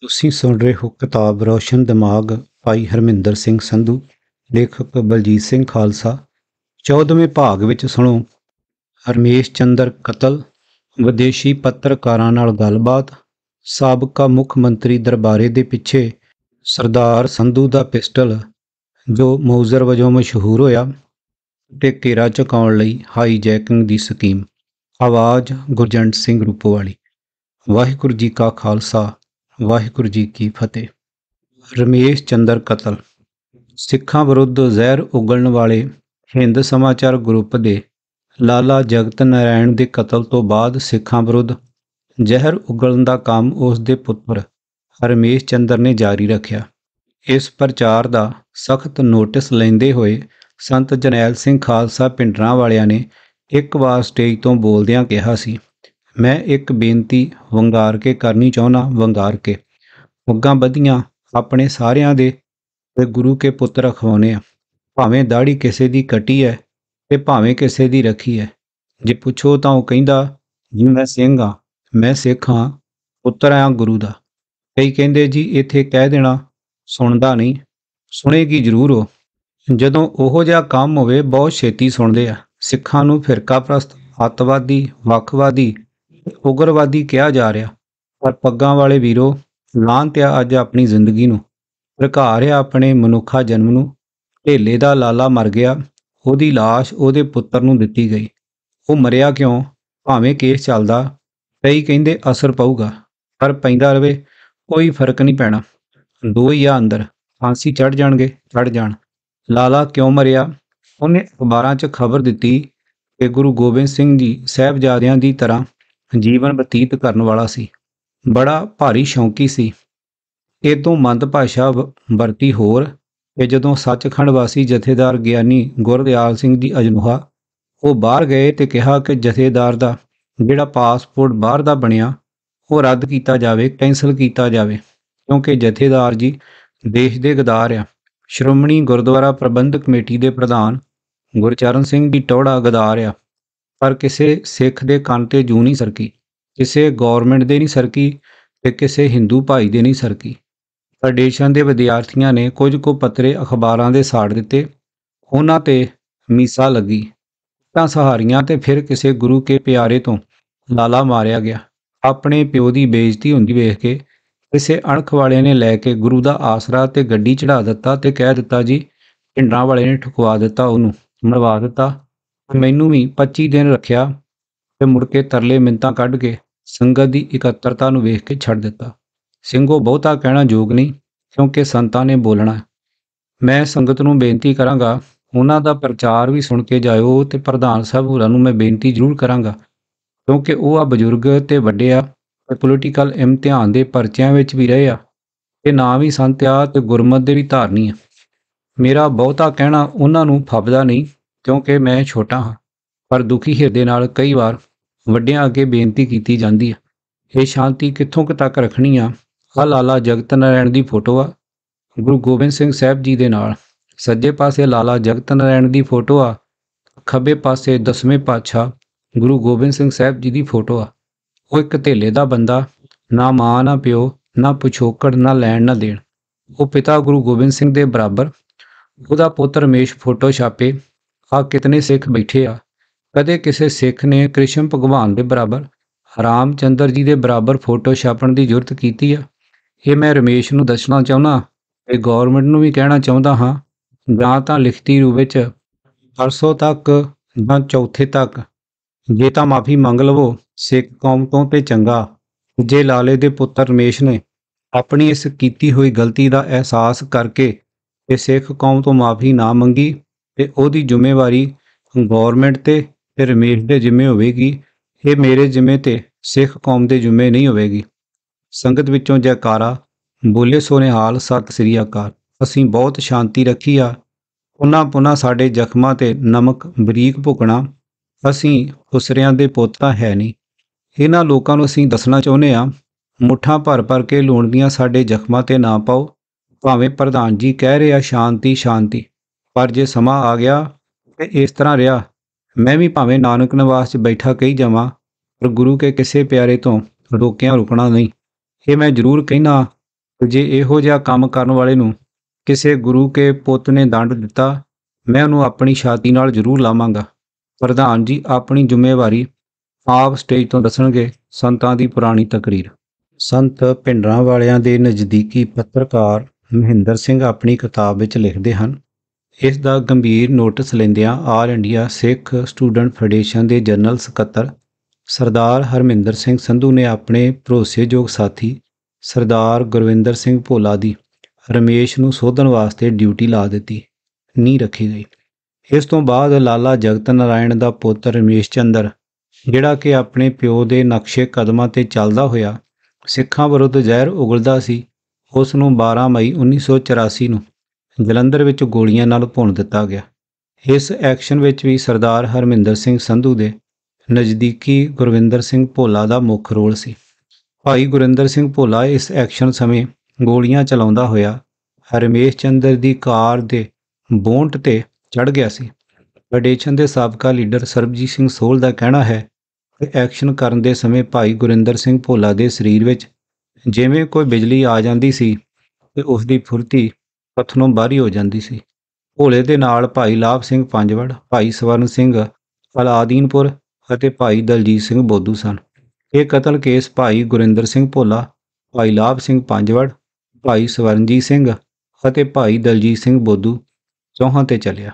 ਤੁਸੀਂ ਸੁਣ ਰਹੇ ਹੋ ਕਿਤਾਬ ਰੋਸ਼ਨ ਦਿਮਾਗ ਭਾਈ ਹਰਮਿੰਦਰ ਸਿੰਘ ਸੰਧੂ ਲੇਖਕ ਬਲਜੀਤ ਸਿੰਘ ਖਾਲਸਾ 14ਵੇਂ ਭਾਗ ਵਿੱਚ ਸੁਣੋ ਹਰਮੇਸ਼ ਚੰਦਰ ਕਤਲ ਵਿਦੇਸ਼ੀ ਪੱਤਰਕਾਰਾਂ ਨਾਲ ਗੱਲਬਾਤ ਸਾਬਕਾ ਮੁੱਖ ਮੰਤਰੀ ਦਰਬਾਰੇ ਦੇ ਪਿੱਛੇ ਸਰਦਾਰ ਸੰਧੂ ਦਾ ਪਿਸਟਲ ਜੋ ਮੌਜ਼ਰ ਵਜੋਂ ਮਸ਼ਹੂਰ ਹੋਇਆ ਤੇ ਕੇਰਾ ਚਕਾਉਣ ਲਈ ਹਾਈਜੈਕਿੰਗ ਦੀ ਸਕੀਮ ਆਵਾਜ਼ ਗੁਰਜੰਟ ਸਿੰਘ ਰੂਪੋ ਵਾਲੀ ਵਾਹਿਗੁਰੂ ਜੀ ਕਾ ਖਾਲਸਾ ਵਾਹਿਗੁਰੂ ਜੀ ਕੀ ਫਤਿਹ ਰਮੇਸ਼ ਚੰਦਰ ਕਤਲ ਸਿੱਖਾਂ ਵਿਰੁੱਧ ਜ਼ਹਿਰ ਉਗਲਣ ਵਾਲੇ ਹਿੰਦ ਸਮਾਚਾਰ ਗਰੁੱਪ ਦੇ ਲਾਲਾ ਜਗਤ ਨਾਰਾਇਣ ਦੇ ਕਤਲ ਤੋਂ ਬਾਅਦ ਸਿੱਖਾਂ ਵਿਰੁੱਧ ਜ਼ਹਿਰ ਉਗਲਣ ਦਾ ਕੰਮ ਉਸ ਦੇ ਪੁੱਤਰ ਰਮੇਸ਼ ਚੰਦਰ ਨੇ ਜਾਰੀ ਰੱਖਿਆ ਇਸ ਪ੍ਰਚਾਰ ਦਾ ਸਖਤ ਨੋਟਿਸ ਲੈਂਦੇ ਹੋਏ ਸੰਤ ਜਰਨੈਲ ਸਿੰਘ ਖਾਲਸਾ ਪਿੰਡਰਾਂ ਵਾਲਿਆਂ ਨੇ ਇੱਕ ਵਾਰ ਸਟੇਜ ਤੋਂ ਬੋਲਦਿਆਂ ਕਿਹਾ ਸੀ ਮੈਂ ਇੱਕ ਬੇਨਤੀ ਵੰਗਾਰ ਕੇ ਕਰਨੀ ਚਾਹੁੰਨਾ ਵੰਗਾਰ ਕੇ ਮੁੱਗਾ ਬਧੀਆਂ ਆਪਣੇ ਸਾਰਿਆਂ ਦੇ ਤੇ ਗੁਰੂ ਕੇ ਪੁੱਤਰ ਅਖਵਾਉਨੇ ਆ ਭਾਵੇਂ ਦਾੜੀ ਕਿਸੇ ਦੀ ਕਟੀ ਹੈ ਤੇ ਭਾਵੇਂ ਕਿਸੇ ਦੀ ਰੱਖੀ ਹੈ ਜੇ ਪੁੱਛੋ ਤਾਂ ਉਹ ਕਹਿੰਦਾ ਜੀ ਮੈਂ ਸਿੰਘ ਆ ਮੈਂ ਸਿੱਖ ਆ ਪੁੱਤਰ ਆ ਗੁਰੂ ਦਾ ਕਈ ਕਹਿੰਦੇ ਜੀ ਇੱਥੇ ਕਹਿ ਦੇਣਾ ਸੁਣਦਾ ਨਹੀਂ ਸੁਣੇਗੀ ਜ਼ਰੂਰ ਉਹ ਜਦੋਂ ਉਹੋ ਜਿਹਾ ਕੰਮ ਹੋਵੇ ਬਹੁਤ ਛੇਤੀ ਸੁਣਦੇ ਆ ਸਿੱਖਾਂ ਨੂੰ ਫਿਰਕਾ ਪ੍ਰਸਤ ਅੱਤਵਾਦੀ ਵੱਖਵਾਦੀ ਉਗਰਵਾਦੀ ਕਿਹਾ ਜਾ ਰਿਹਾ ਪਰ ਪੱਗਾਂ ਵਾਲੇ ਵੀਰੋ ਤੇ ਅੱਜ ਆਪਣੀ ਜ਼ਿੰਦਗੀ ਨੂੰ ਰਕਾ ਰਿਹਾ ਆਪਣੇ ਮਨੁੱਖਾ ਜਨਮ ਨੂੰ ਢੇਲੇ ਦਾ ਲਾਲਾ ਮਰ ਗਿਆ ਉਹਦੀ লাশ ਉਹਦੇ ਪੁੱਤਰ ਨੂੰ ਦਿੱਤੀ ਗਈ ਉਹ ਮਰਿਆ ਕਿਉਂ ਭਾਵੇਂ ਕੇਸ ਚੱਲਦਾ ਕਈ ਕਹਿੰਦੇ ਅਸਰ ਪਊਗਾ ਪਰ ਪੈਂਦਾ ਰਵੇ ਕੋਈ ਫਰਕ ਨਹੀਂ ਪੈਣਾ ਦੋ ਹੀ ਆ ਅੰਦਰ ਫਾਂਸੀ ਚੜ ਜਾਣਗੇ ਚੜ ਜਾਣ ਲਾਲਾ ਕਿਉਂ ਮਰਿਆ ਉਹਨੇ ਅਖਬਾਰਾਂ 'ਚ ਖਬਰ ਦਿੱਤੀ ਕਿ ਗੁਰੂ ਗੋਬਿੰਦ ਸਿੰਘ ਜੀ ਸਹਿਬਜ਼ਾਦਿਆਂ ਦੀ ਤਰ੍ਹਾਂ ਜੀਵਨ ਬਤੀਤ ਕਰਨ ਵਾਲਾ ਸੀ ਬੜਾ ਭਾਰੀ ਸ਼ੌਂਕੀ ਸੀ ਇਹ ਤੋਂ ਮੰਦ ਭਾਸ਼ਾ ਵਰਤੀ ਹੋਰ ਕਿ ਜਦੋਂ ਸੱਚਖੰਡ ਵਾਸੀ ਜਥੇਦਾਰ ਗਿਆਨੀ ਗੁਰਦਿਆਲ ਸਿੰਘ ਦੀ ਅਜਨੁਹਾ ਉਹ ਬਾਹਰ ਗਏ ਤੇ ਕਿਹਾ ਕਿ ਜਥੇਦਾਰ ਦਾ ਜਿਹੜਾ ਪਾਸਪੋਰਟ ਬਾਹਰ ਦਾ ਬਣਿਆ ਉਹ ਰੱਦ ਕੀਤਾ ਜਾਵੇ ਕੈਨਸਲ ਕੀਤਾ ਜਾਵੇ ਕਿਉਂਕਿ ਜਥੇਦਾਰ ਜੀ ਦੇਸ਼ ਦੇ ਗਦਾਰ ਆ ਸ਼੍ਰੋਮਣੀ ਗੁਰਦੁਆਰਾ ਪ੍ਰਬੰਧਕ ਕਮੇਟੀ ਦੇ ਪ੍ਰਧਾਨ ਗੁਰਚਰਨ ਸਿੰਘ ਦੀ ਟੋੜਾ ਗਦਾਰ ਆ ਪਰ ਕਿਸੇ ਸਿੱਖ ਦੇ ਕੰਨ ਤੇ ਜੂ ਨਹੀਂ ਸਰਕੀ ਕਿਸੇ ਗਵਰਨਮੈਂਟ ਦੇ ਨਹੀਂ ਸਰਕੀ ਤੇ ਕਿਸੇ ਹਿੰਦੂ ਭਾਈ ਦੇ ਨਹੀਂ ਸਰਕੀ ਫੈਡਰੇਸ਼ਨ ਦੇ ਵਿਦਿਆਰਥੀਆਂ ਨੇ ਕੁਝ ਕੁ ਪੱਤਰੇ ਅਖਬਾਰਾਂ ਦੇ ਸਾੜ ਦਿੱਤੇ ਉਹਨਾਂ ਤੇ ਮੀਸਾ ਲੱਗੀ ਤਾਂ ਸਹਾਰੀਆਂ ਤੇ ਫਿਰ ਕਿਸੇ ਗੁਰੂ ਕੇ ਪਿਆਰੇ ਤੋਂ ਲਾਲਾ ਮਾਰਿਆ ਗਿਆ ਆਪਣੇ ਪਿਓ ਦੀ ਬੇਇੱਜ਼ਤੀ ਹੁੰਦੀ ਵੇਖ ਕੇ ਕਿਸੇ ਅਣਖ ਵਾਲੇ ਨੇ ਲੈ ਕੇ ਗੁਰੂ ਦਾ ਆਸਰਾ ਤੇ ਗੱਡੀ ਚੜਾ ਦਿੱਤਾ ਤੇ ਕਹਿ ਦਿੱਤਾ ਜੀ ਢਿੰਡਾਂ ਵਾਲੇ ਨੇ ਠੁਕਵਾ ਦਿੱਤਾ ਉਹਨੂੰ ਮਰਵਾ ਦਿੱਤਾ ਮੈਨੂੰ ਵੀ 25 ਦਿਨ ਰੱਖਿਆ ਤੇ ਮੁੜ ਕੇ ਤਰਲੇ ਮਿੰਤਾਂ ਕੱਢ ਕੇ ਸੰਗਤ ਦੀ ਇਕੱਤਰਤਾ ਨੂੰ ਵੇਖ ਕੇ ਛੱਡ ਦਿੱਤਾ ਸਿੰਘੋ ਬਹੁਤਾ ਕਹਿਣਾ ਯੋਗ ਨਹੀਂ ਕਿਉਂਕਿ ਸੰਤਾਂ ਨੇ ਬੋਲਣਾ ਮੈਂ ਸੰਗਤ ਨੂੰ ਬੇਨਤੀ ਕਰਾਂਗਾ ਉਹਨਾਂ ਦਾ ਪ੍ਰਚਾਰ ਵੀ ਸੁਣ ਕੇ ਜਾਇਓ ਤੇ ਪ੍ਰਧਾਨ ਸਾਹਿਬ ਹੋਰਾਂ ਨੂੰ ਮੈਂ ਬੇਨਤੀ ਜ਼ਰੂਰ ਕਰਾਂਗਾ ਕਿਉਂਕਿ ਉਹ ਆ ਬਜ਼ੁਰਗ ਤੇ ਵੱਡੇ ਆ ਤੇ ਪੋਲੀਟੀਕਲ ਇਮਤਿਹਾਨ ਦੇ ਪਰਚਿਆਂ ਵਿੱਚ ਵੀ ਰਹੇ ਆ ਤੇ ਨਾ ਵੀ ਸੰਤ ਆ ਤੇ ਗੁਰਮਤ ਦੇ ਵੀ ਧਾਰਨੀ ਆ ਮੇਰਾ ਬਹੁਤਾ ਕਹਿਣਾ ਉਹਨਾਂ ਨੂੰ ਫੱਬਦਾ ਨਹੀਂ ਕਿਉਂਕਿ ਮੈਂ ਛੋਟਾ ਹਾਂ ਪਰ ਦੁਖੀ ਹਿਰਦੇ ਨਾਲ ਕਈ ਵਾਰ ਵੱਡਿਆਂ ਅੱਗੇ ਬੇਨਤੀ ਕੀਤੀ ਜਾਂਦੀ ਹੈ ਇਹ ਸ਼ਾਂਤੀ ਕਿੱਥੋਂ ਤੱਕ ਰੱਖਣੀ ਆ ਆ ਲਾਲਾ ਜਗਤ ਨਾਰਾਇਣ ਦੀ ਫੋਟੋ ਆ ਗੁਰੂ ਗੋਬਿੰਦ ਸਿੰਘ ਸਾਹਿਬ ਜੀ ਦੇ ਨਾਲ ਸੱਜੇ ਪਾਸੇ ਲਾਲਾ ਜਗਤ ਨਾਰਾਇਣ ਦੀ ਫੋਟੋ ਆ ਖੱਬੇ ਪਾਸੇ ਦਸਵੇਂ ਪਾਤਸ਼ਾਹ ਗੁਰੂ ਗੋਬਿੰਦ ਸਿੰਘ ਸਾਹਿਬ ਜੀ ਦੀ ਫੋਟੋ ਆ ਉਹ ਇੱਕ ਥੇਲੇ ਦਾ ਬੰਦਾ ਨਾ ਮਾਂ ਨਾ ਪਿਓ ਨਾ ਪੁਛੋਕੜ ਨਾ ਲੈਣ ਨਾ ਦੇਣ ਉਹ ਪਿਤਾ ਗੁਰੂ ਗੋਬਿੰਦ ਸਿੰਘ ਦੇ ਬਰਾਬਰ ਉਹਦਾ ਪੁੱਤ ਰਮੇਸ਼ ਫੋਟੋ ਛਾਪੇ ਆ ਕਿਤਨੇ ਸਿੱਖ ਬੈਠੇ ਆ ਕਦੇ ਕਿਸੇ ਸਿੱਖ ਨੇ ਕ੍ਰਿਸ਼ਨ ਭਗਵਾਨ ਦੇ ਬਰਾਬਰ ਹਰਾਮ ਚੰਦਰ ਜੀ ਦੇ ਬਰਾਬਰ ਫੋਟੋ ਛਾਪਣ ਦੀ ਜ਼ਰੂਰਤ ਕੀਤੀ ਆ ਇਹ ਮੈਂ ਰਮੇਸ਼ ਨੂੰ ਦੱਸਣਾ ਚਾਹੁੰਦਾ ਤੇ ਗਵਰਨਮੈਂਟ ਨੂੰ ਵੀ ਕਹਿਣਾ ਚਾਹੁੰਦਾ ਹਾਂ ਜਾਂ ਤਾਂ ਲਿਖਤੀ ਰੂਪ ਵਿੱਚ 400 ਤੱਕ ਜਾਂ ਚੌਥੇ ਤੱਕ ਜੇ ਤਾਂ ਮਾਫੀ ਮੰਗ ਲਵੋ ਸਿੱਖ ਕੌਮ ਤੋਂ ਤੇ ਚੰਗਾ ਜੇ ਲਾਲੇ ਦੇ ਪੁੱਤਰ ਰਮੇਸ਼ ਨੇ ਆਪਣੀ ਇਸ ਕੀਤੀ ਹੋਈ ਗਲਤੀ ਦਾ ਅਹਿਸਾਸ ਕਰਕੇ ਤੇ ਸਿੱਖ ਕੌਮ ਤੋਂ ਮਾਫੀ ਨਾ ਮੰਗੀ ਤੇ ਉਹਦੀ ਜ਼ਿੰਮੇਵਾਰੀ ਗਵਰਨਮੈਂਟ ਤੇ ਤੇ ਰਮੇਸ਼ ਦੇ ਜ਼ਿੰਮੇ ਹੋਵੇਗੀ ਇਹ ਮੇਰੇ ਜ਼ਿੰਮੇ ਤੇ ਸਿੱਖ ਕੌਮ ਦੇ ਜ਼ਿੰਮੇ ਨਹੀਂ ਹੋਵੇਗੀ ਸੰਗਤ ਵਿੱਚੋਂ ਜੈਕਾਰਾ ਬੋਲੇ ਹਾਲ ਸਤਿ ਸ੍ਰੀ ਅਕਾਲ ਅਸੀਂ ਬਹੁਤ ਸ਼ਾਂਤੀ ਰੱਖੀ ਆ ਉਹਨਾਂ ਪੁਨਾ ਸਾਡੇ ਜ਼ਖਮਾਂ ਤੇ ਨਮਕ ਬਰੀਕ ਭੁਗਣਾ ਅਸੀਂ ਹੁਸਰਿਆਂ ਦੇ ਪੋਤਾ ਹੈ ਨਹੀਂ ਇਹਨਾਂ ਲੋਕਾਂ ਨੂੰ ਅਸੀਂ ਦੱਸਣਾ ਚਾਹੁੰਦੇ ਆ ਮੁੱਠਾਂ ਭਰ ਭਰ ਕੇ ਲੂਣ ਦੀਆਂ ਸਾਡੇ ਜ਼ਖਮਾਂ ਤੇ ਨਾ ਪਾਓ ਭਾਵੇਂ ਪ੍ਰਧਾਨ ਜੀ ਕਹਿ ਰਿਹਾ ਸ਼ਾਂਤੀ ਸ਼ਾਂਤੀ ਪਰ ਜੇ ਸਮਾਂ ਆ ਗਿਆ ਤੇ ਇਸ ਤਰ੍ਹਾਂ ਰਿਹਾ ਮੈਂ ਵੀ ਭਾਵੇਂ ਨਾਨਕ ਨਿਵਾਸ 'ਚ ਬੈਠਾ ਕਹੀ ਜਾਵਾਂ ਪਰ ਗੁਰੂ ਕੇ ਕਿਸੇ ਪਿਆਰੇ ਤੋਂ ਰੋਕਿਆ ਰੁਕਣਾ ਨਹੀਂ ਇਹ ਮੈਂ ਜ਼ਰੂਰ ਕਹਿਣਾ ਜੇ ਇਹੋ ਜਿਹਾ ਕੰਮ ਕਰਨ ਵਾਲੇ ਨੂੰ ਕਿਸੇ ਗੁਰੂ ਕੇ ਪੁੱਤ ਨੇ ਦੰਡ ਦਿੱਤਾ ਮੈਂ ਉਹਨੂੰ ਆਪਣੀ ਛਾਤੀ ਨਾਲ ਜ਼ਰੂਰ ਲਾਵਾਂਗਾ ਪ੍ਰਧਾਨ ਜੀ ਆਪਣੀ ਜ਼ਿੰਮੇਵਾਰੀ ਆਪ ਸਟੇਜ ਤੋਂ ਦੱਸਣਗੇ ਸੰਤਾਂ ਦੀ ਪੁਰਾਣੀ ਤਕਰੀਰ ਸੰਤ ਪਿੰਡਰਾਂ ਵਾਲਿਆਂ ਦੇ ਨਜ਼ਦੀਕੀ ਪੱਤਰਕਾਰ ਮਹਿੰਦਰ ਸਿੰਘ ਆਪਣੀ ਕਿਤਾਬ ਵਿੱਚ ਲਿਖਦੇ ਹਨ ਇਸ ਦਾ ਗੰਭੀਰ ਨੋਟਿਸ ਲੈਂਦਿਆਂ all India Sikh student federation ਦੇ ਜਨਰਲ ਸਕੱਤਰ ਸਰਦਾਰ ਹਰਮਿੰਦਰ ਸਿੰਘ ਸੰਧੂ ਨੇ ਆਪਣੇ ਭਰੋਸੇਯੋਗ ਸਾਥੀ ਸਰਦਾਰ ਗੁਰਵਿੰਦਰ ਸਿੰਘ ਭੋਲਾ ਦੀ ਰਮੇਸ਼ ਨੂੰ ਸੋਧਣ ਵਾਸਤੇ ਡਿਊਟੀ ਲਾ ਦਿੱਤੀ ਨਹੀਂ ਰੱਖੀ ਗਈ ਇਸ ਤੋਂ ਬਾਅਦ ਲਾਲਾ ਜਗਤ ਨਾਰਾਇਣ ਦਾ ਪੁੱਤਰ ਰਮੇਸ਼ ਚੰਦਰ ਜਿਹੜਾ ਕਿ ਆਪਣੇ ਪਿਓ ਦੇ ਨਕਸ਼ੇ ਕਦਮਾਂ ਤੇ ਚੱਲਦਾ ਹੋਇਆ ਸਿੱਖਾਂ ਵਿਰੁੱਧ ਜ਼ਹਿਰ ਉਗਲਦਾ ਸੀ ਉਸ ਨੂੰ 12 ਮਈ 1984 ਨੂੰ ਜਲੰਧਰ ਵਿੱਚ ਗੋਲੀਆਂ ਨਾਲ ਭੁੰਨ ਦਿੱਤਾ ਗਿਆ ਇਸ ਐਕਸ਼ਨ ਵਿੱਚ ਵੀ ਸਰਦਾਰ ਹਰਮਿੰਦਰ ਸਿੰਘ ਸੰਧੂ ਦੇ ਨਜ਼ਦੀਕੀ ਗੁਰਵਿੰਦਰ ਸਿੰਘ ਭੋਲਾ ਦਾ ਮੁੱਖ ਰੋਲ ਸੀ ਭਾਈ ਗੁਰਿੰਦਰ ਸਿੰਘ ਭੋਲਾ ਇਸ ਐਕਸ਼ਨ ਸਮੇਂ ਗੋਲੀਆਂ ਚਲਾਉਂਦਾ ਹੋਇਆ ਹਰਮੇਸ਼ ਚੰਦਰ ਦੀ ਕਾਰ ਦੇ ਬੋਂਟ ਤੇ ਚੜ ਗਿਆ ਸੀ ਫੈਡਰੇਸ਼ਨ ਦੇ ਸਾਬਕਾ ਲੀਡਰ ਸਰਬਜੀਤ ਸਿੰਘ ਸੋਲ ਦਾ ਕਹਿਣਾ ਹੈ ਕਿ ਐਕਸ਼ਨ ਕਰਨ ਦੇ ਸਮੇਂ ਭਾਈ ਗੁਰਿੰਦਰ ਸਿੰਘ ਭੋਲਾ ਦੇ ਸਰੀਰ ਵਿੱਚ ਜਿਵੇਂ ਕੋਈ ਬਿਜਲੀ ਆ ਜਾਂਦੀ ਸੀ ਤੇ ਉਸ ਦੀ ਫੁਰਤੀ ਪਥਨੋਂ ਬਾਹਰੀ ਹੋ ਜਾਂਦੀ ਸੀ ਭੋਲੇ ਦੇ ਨਾਲ ਭਾਈ ਲਾਭ ਸਿੰਘ ਪੰਜਵੜ ਭਾਈ ਸਵਰਨ ਸਿੰਘ ਅਲਾਦੀਨਪੁਰ ਅਤੇ ਭਾਈ ਦਲਜੀਤ ਸਿੰਘ ਬੋਧੂ ਸਨ ਇਹ ਕਤਲ ਕੇਸ ਭਾਈ ਗੁਰਿੰਦਰ ਸਿੰਘ ਭੋਲਾ ਭਾਈ ਲਾਭ ਸਿੰਘ ਪੰਜਵੜ ਭਾਈ ਸਵਰਨਜੀਤ ਸਿੰਘ ਅਤੇ ਭਾਈ ਦਲਜੀਤ ਸਿੰਘ ਬੋਧੂ ਚੌਹਾਂ ਤੇ ਚੱਲਿਆ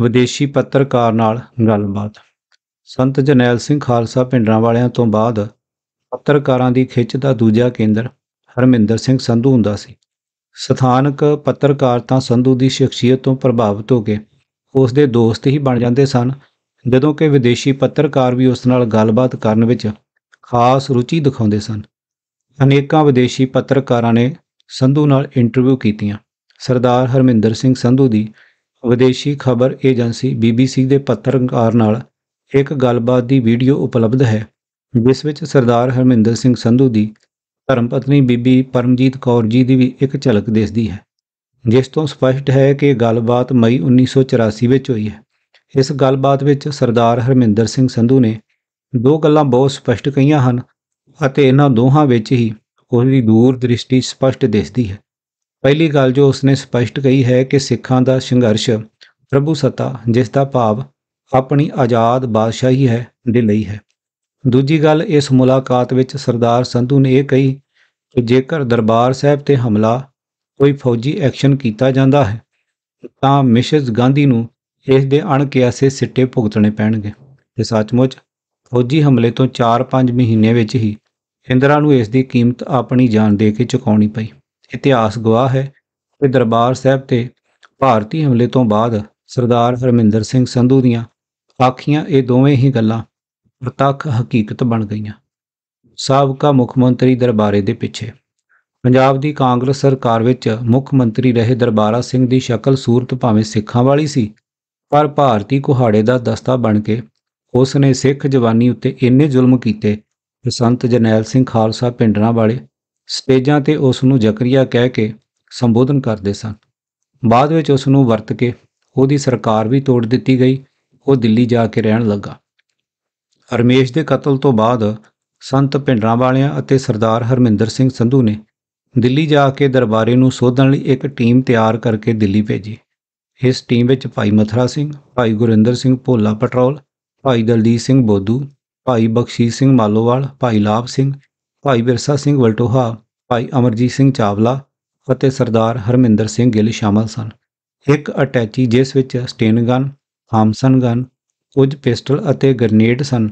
ਵਿਦੇਸ਼ੀ ਪੱਤਰਕਾਰ ਨਾਲ ਗੱਲਬਾਤ ਸੰਤ ਜਨੈਲ ਸਿੰਘ ਖਾਲਸਾ ਪਿੰਡਰਾਂ ਵਾਲਿਆਂ ਤੋਂ ਬਾਅਦ ਪੱਤਰਕਾਰਾਂ ਦੀ ਖਿੱਚ ਦਾ ਦੂਜਾ ਕੇਂਦਰ ਹਰਮਿੰਦਰ ਸਿੰਘ ਸੰਧੂ ਹੁੰਦਾ ਸੀ ਸਥਾਨਕ ਪੱਤਰਕਾਰ ਤਾਂ ਸੰਧੂ ਦੀ ਸ਼ਖਸੀਅਤ ਤੋਂ ਪ੍ਰਭਾਵਿਤ ਹੋ ਕੇ ਉਸ ਦੇ ਦੋਸਤ ਹੀ ਬਣ ਜਾਂਦੇ ਸਨ ਜਦੋਂ ਕਿ ਵਿਦੇਸ਼ੀ ਪੱਤਰਕਾਰ ਵੀ ਉਸ ਨਾਲ ਗੱਲਬਾਤ ਕਰਨ ਵਿੱਚ ਖਾਸ ਰੁਚੀ ਦਿਖਾਉਂਦੇ ਸਨ ਅਨੇਕਾਂ ਵਿਦੇਸ਼ੀ ਪੱਤਰਕਾਰਾਂ ਨੇ ਸੰਧੂ ਨਾਲ ਇੰਟਰਵਿਊ ਕੀਤੀਆਂ ਸਰਦਾਰ ਹਰਮਿੰਦਰ ਸਿੰਘ ਸੰਧੂ ਦੀ ਵਿਦੇਸ਼ੀ ਖਬਰ ਏਜੰਸੀ BBC ਦੇ ਪੱਤਰਕਾਰ ਨਾਲ ਇੱਕ ਗੱਲਬਾਤ ਦੀ ਵੀਡੀਓ ਉਪਲਬਧ ਹੈ ਜਿਸ ਵਿੱਚ ਸਰਦਾਰ ਹਰਮਿੰਦਰ ਸਿੰਘ ਸੰਧੂ ਦੀ ਧਰਮ ਪਤਨੀ ਬੀਬੀ ਪਰਮਜੀਤ ਕੌਰ ਜੀ ਦੀ ਵੀ ਇੱਕ ਝਲਕ ਦਿਸਦੀ ਹੈ ਜਿਸ ਤੋਂ ਸਪਸ਼ਟ ਹੈ ਕਿ ਗੱਲਬਾਤ ਮਈ 1984 ਵਿੱਚ ਹੋਈ ਹੈ ਇਸ ਗੱਲਬਾਤ ਵਿੱਚ ਸਰਦਾਰ ਹਰਮਿੰਦਰ ਸਿੰਘ ਸੰਧੂ ਨੇ ਦੋ ਗੱਲਾਂ ਬਹੁਤ ਸਪਸ਼ਟ ਕਹੀਆਂ ਹਨ ਅਤੇ ਇਹਨਾਂ ਦੋਹਾਂ ਵਿੱਚ ਹੀ ਉਸ ਦੂਰ ਦ੍ਰਿਸ਼ਟੀ ਸਪਸ਼ਟ ਦਿਸਦੀ ਹੈ ਪਹਿਲੀ ਗੱਲ ਜੋ ਉਸਨੇ ਸਪਸ਼ਟ ਕਹੀ ਹੈ ਕਿ ਸਿੱਖਾਂ ਦਾ ਸੰਘਰਸ਼ ਪ੍ਰਭੂ ਸਤਾ ਜਿਸ ਦਾ ਭਾਵ ਆਪਣੀ ਆਜ਼ਾਦ ਬਾਦਸ਼ਾਹੀ ਹੈ ਦੇ ਲਈ ਹੈ ਦੂਜੀ ਗੱਲ ਇਸ ਮੁਲਾਕਾਤ ਵਿੱਚ ਸਰਦਾਰ ਸੰਧੂ ਨੇ ਇਹ ਕਹੀ ਕਿ ਜੇਕਰ ਦਰਬਾਰ ਸਾਹਿਬ ਤੇ ਹਮਲਾ ਕੋਈ ਫੌਜੀ ਐਕਸ਼ਨ ਕੀਤਾ ਜਾਂਦਾ ਹੈ ਤਾਂ ਮਿਸ਼ਸ ਗਾਂਧੀ ਨੂੰ ਇਸ ਦੇ ਅਣਕਿਆਸੇ ਸਿੱਟੇ ਭੁਗਤਣੇ ਪੈਣਗੇ ਤੇ ਸੱਚਮੁੱਚ ਫੌਜੀ ਹਮਲੇ ਤੋਂ 4-5 ਮਹੀਨੇ ਵਿੱਚ ਹੀ ਇੰਦਰਾ ਨੂੰ ਇਸ ਦੀ ਕੀਮਤ ਆਪਣੀ ਜਾਨ ਦੇ ਕੇ ਚੁਕਾਉਣੀ ਪਈ ਇਤਿਹਾਸ ਗਵਾਹ ਹੈ ਕਿ ਦਰਬਾਰ ਸਾਹਿਬ ਤੇ ਭਾਰਤੀ ਹਮਲੇ ਤੋਂ ਬਾਅਦ ਸਰਦਾਰ ਹਰਮਿੰਦਰ ਸਿੰਘ ਸੰਧੂ ਦੀਆਂ ਆਖੀਆਂ ਇਹ ਦੋਵੇਂ ਹੀ ਗੱਲਾਂ ਪ੍ਰਤੱਖ ਹਕੀਕਤ ਬਣ ਗਈਆਂ ਸਾਬਕਾ ਮੁੱਖ ਮੰਤਰੀ ਦਰਬਾਰੇ ਦੇ ਪਿੱਛੇ ਪੰਜਾਬ ਦੀ ਕਾਂਗਰਸ ਸਰਕਾਰ ਵਿੱਚ ਮੁੱਖ ਮੰਤਰੀ ਰਹੇ ਦਰਬਾਰਾ ਸਿੰਘ ਦੀ ਸ਼ਕਲ ਸੂਰਤ ਭਾਵੇਂ ਸਿੱਖਾਂ ਵਾਲੀ ਸੀ ਪਰ ਭਾਰਤੀ ਕੁਹਾੜੇ ਦਾ ਦਸਤਾ ਬਣ ਕੇ ਉਸ ਨੇ ਸਿੱਖ ਜਵਾਨੀ ਉੱਤੇ ਇੰਨੇ ਜ਼ੁਲਮ ਕੀਤੇ ਕਿ ਸੰਤ ਜਰਨੈਲ ਸਿੰਘ ਖਾਲਸਾ ਪਿੰਡਰਾਂ ਵਾਲੇ ਸਟੇਜਾਂ ਤੇ ਉਸ ਨੂੰ ਜ਼ਕਰੀਆ ਕਹਿ ਕੇ ਸੰਬੋਧਨ ਕਰਦੇ ਸਨ ਬਾਅਦ ਵਿੱਚ ਉਸ ਨੂੰ ਵਰਤ ਕੇ ਉਹਦੀ ਸਰਕਾਰ ਵੀ ਤੋੜ ਦਿੱਤੀ ਗਈ ਉਹ ਦਿੱਲੀ ਜਾ ਕੇ ਰਹਿਣ ਲੱਗਾ ਰਮੇਸ਼ ਦੇ ਕਤਲ ਤੋਂ ਬਾਅਦ ਸੰਤ ਪਿੰਡਰਾਂ ਵਾਲਿਆਂ ਅਤੇ ਸਰਦਾਰ ਹਰਮਿੰਦਰ ਸਿੰਘ ਸੰਧੂ ਨੇ ਦਿੱਲੀ ਜਾ ਕੇ ਦਰਬਾਰੇ ਨੂੰ ਸੋਧਣ ਲਈ ਇੱਕ ਟੀਮ ਤਿਆਰ ਕਰਕੇ ਦਿੱਲੀ ਭੇਜੀ ਇਸ ਟੀਮ ਵਿੱਚ ਭਾਈ ਮਥਰਾ ਸਿੰਘ ਭਾਈ ਗੁਰਿੰਦਰ ਸਿੰਘ ਭੋਲਾ ਪਟਰੋਲ ਭਾਈ ਦਲਦੀਪ ਸਿੰਘ ਬੋਧੂ ਭਾਈ ਬਖਸ਼ੀਸ਼ ਸਿੰਘ ਮਾਲੋਵਾਲ ਭਾਈ ਲਾਭ ਸਿੰਘ ਭਾਈ ਵਿਰਸਾ ਸਿੰਘ ਵਲਟੋਹਾ ਭਾਈ ਅਮਰਜੀਤ ਸਿੰਘ ਚਾਵਲਾ ਅਤੇ ਸਰਦਾਰ ਹਰਮਿੰਦਰ ਸਿੰਘ ਗਿੱਲ ਸ਼ਾਮਲ ਸਨ ਇੱਕ ਅਟੈਚੀ ਜਿਸ ਵਿੱਚ ਸਟੇਨ ਗਨ ਹਾਮਸਨ ਗਨ ਕੁਝ ਪਿਸਟਲ ਅਤੇ ਗ੍ਰਨੇਡ ਸਨ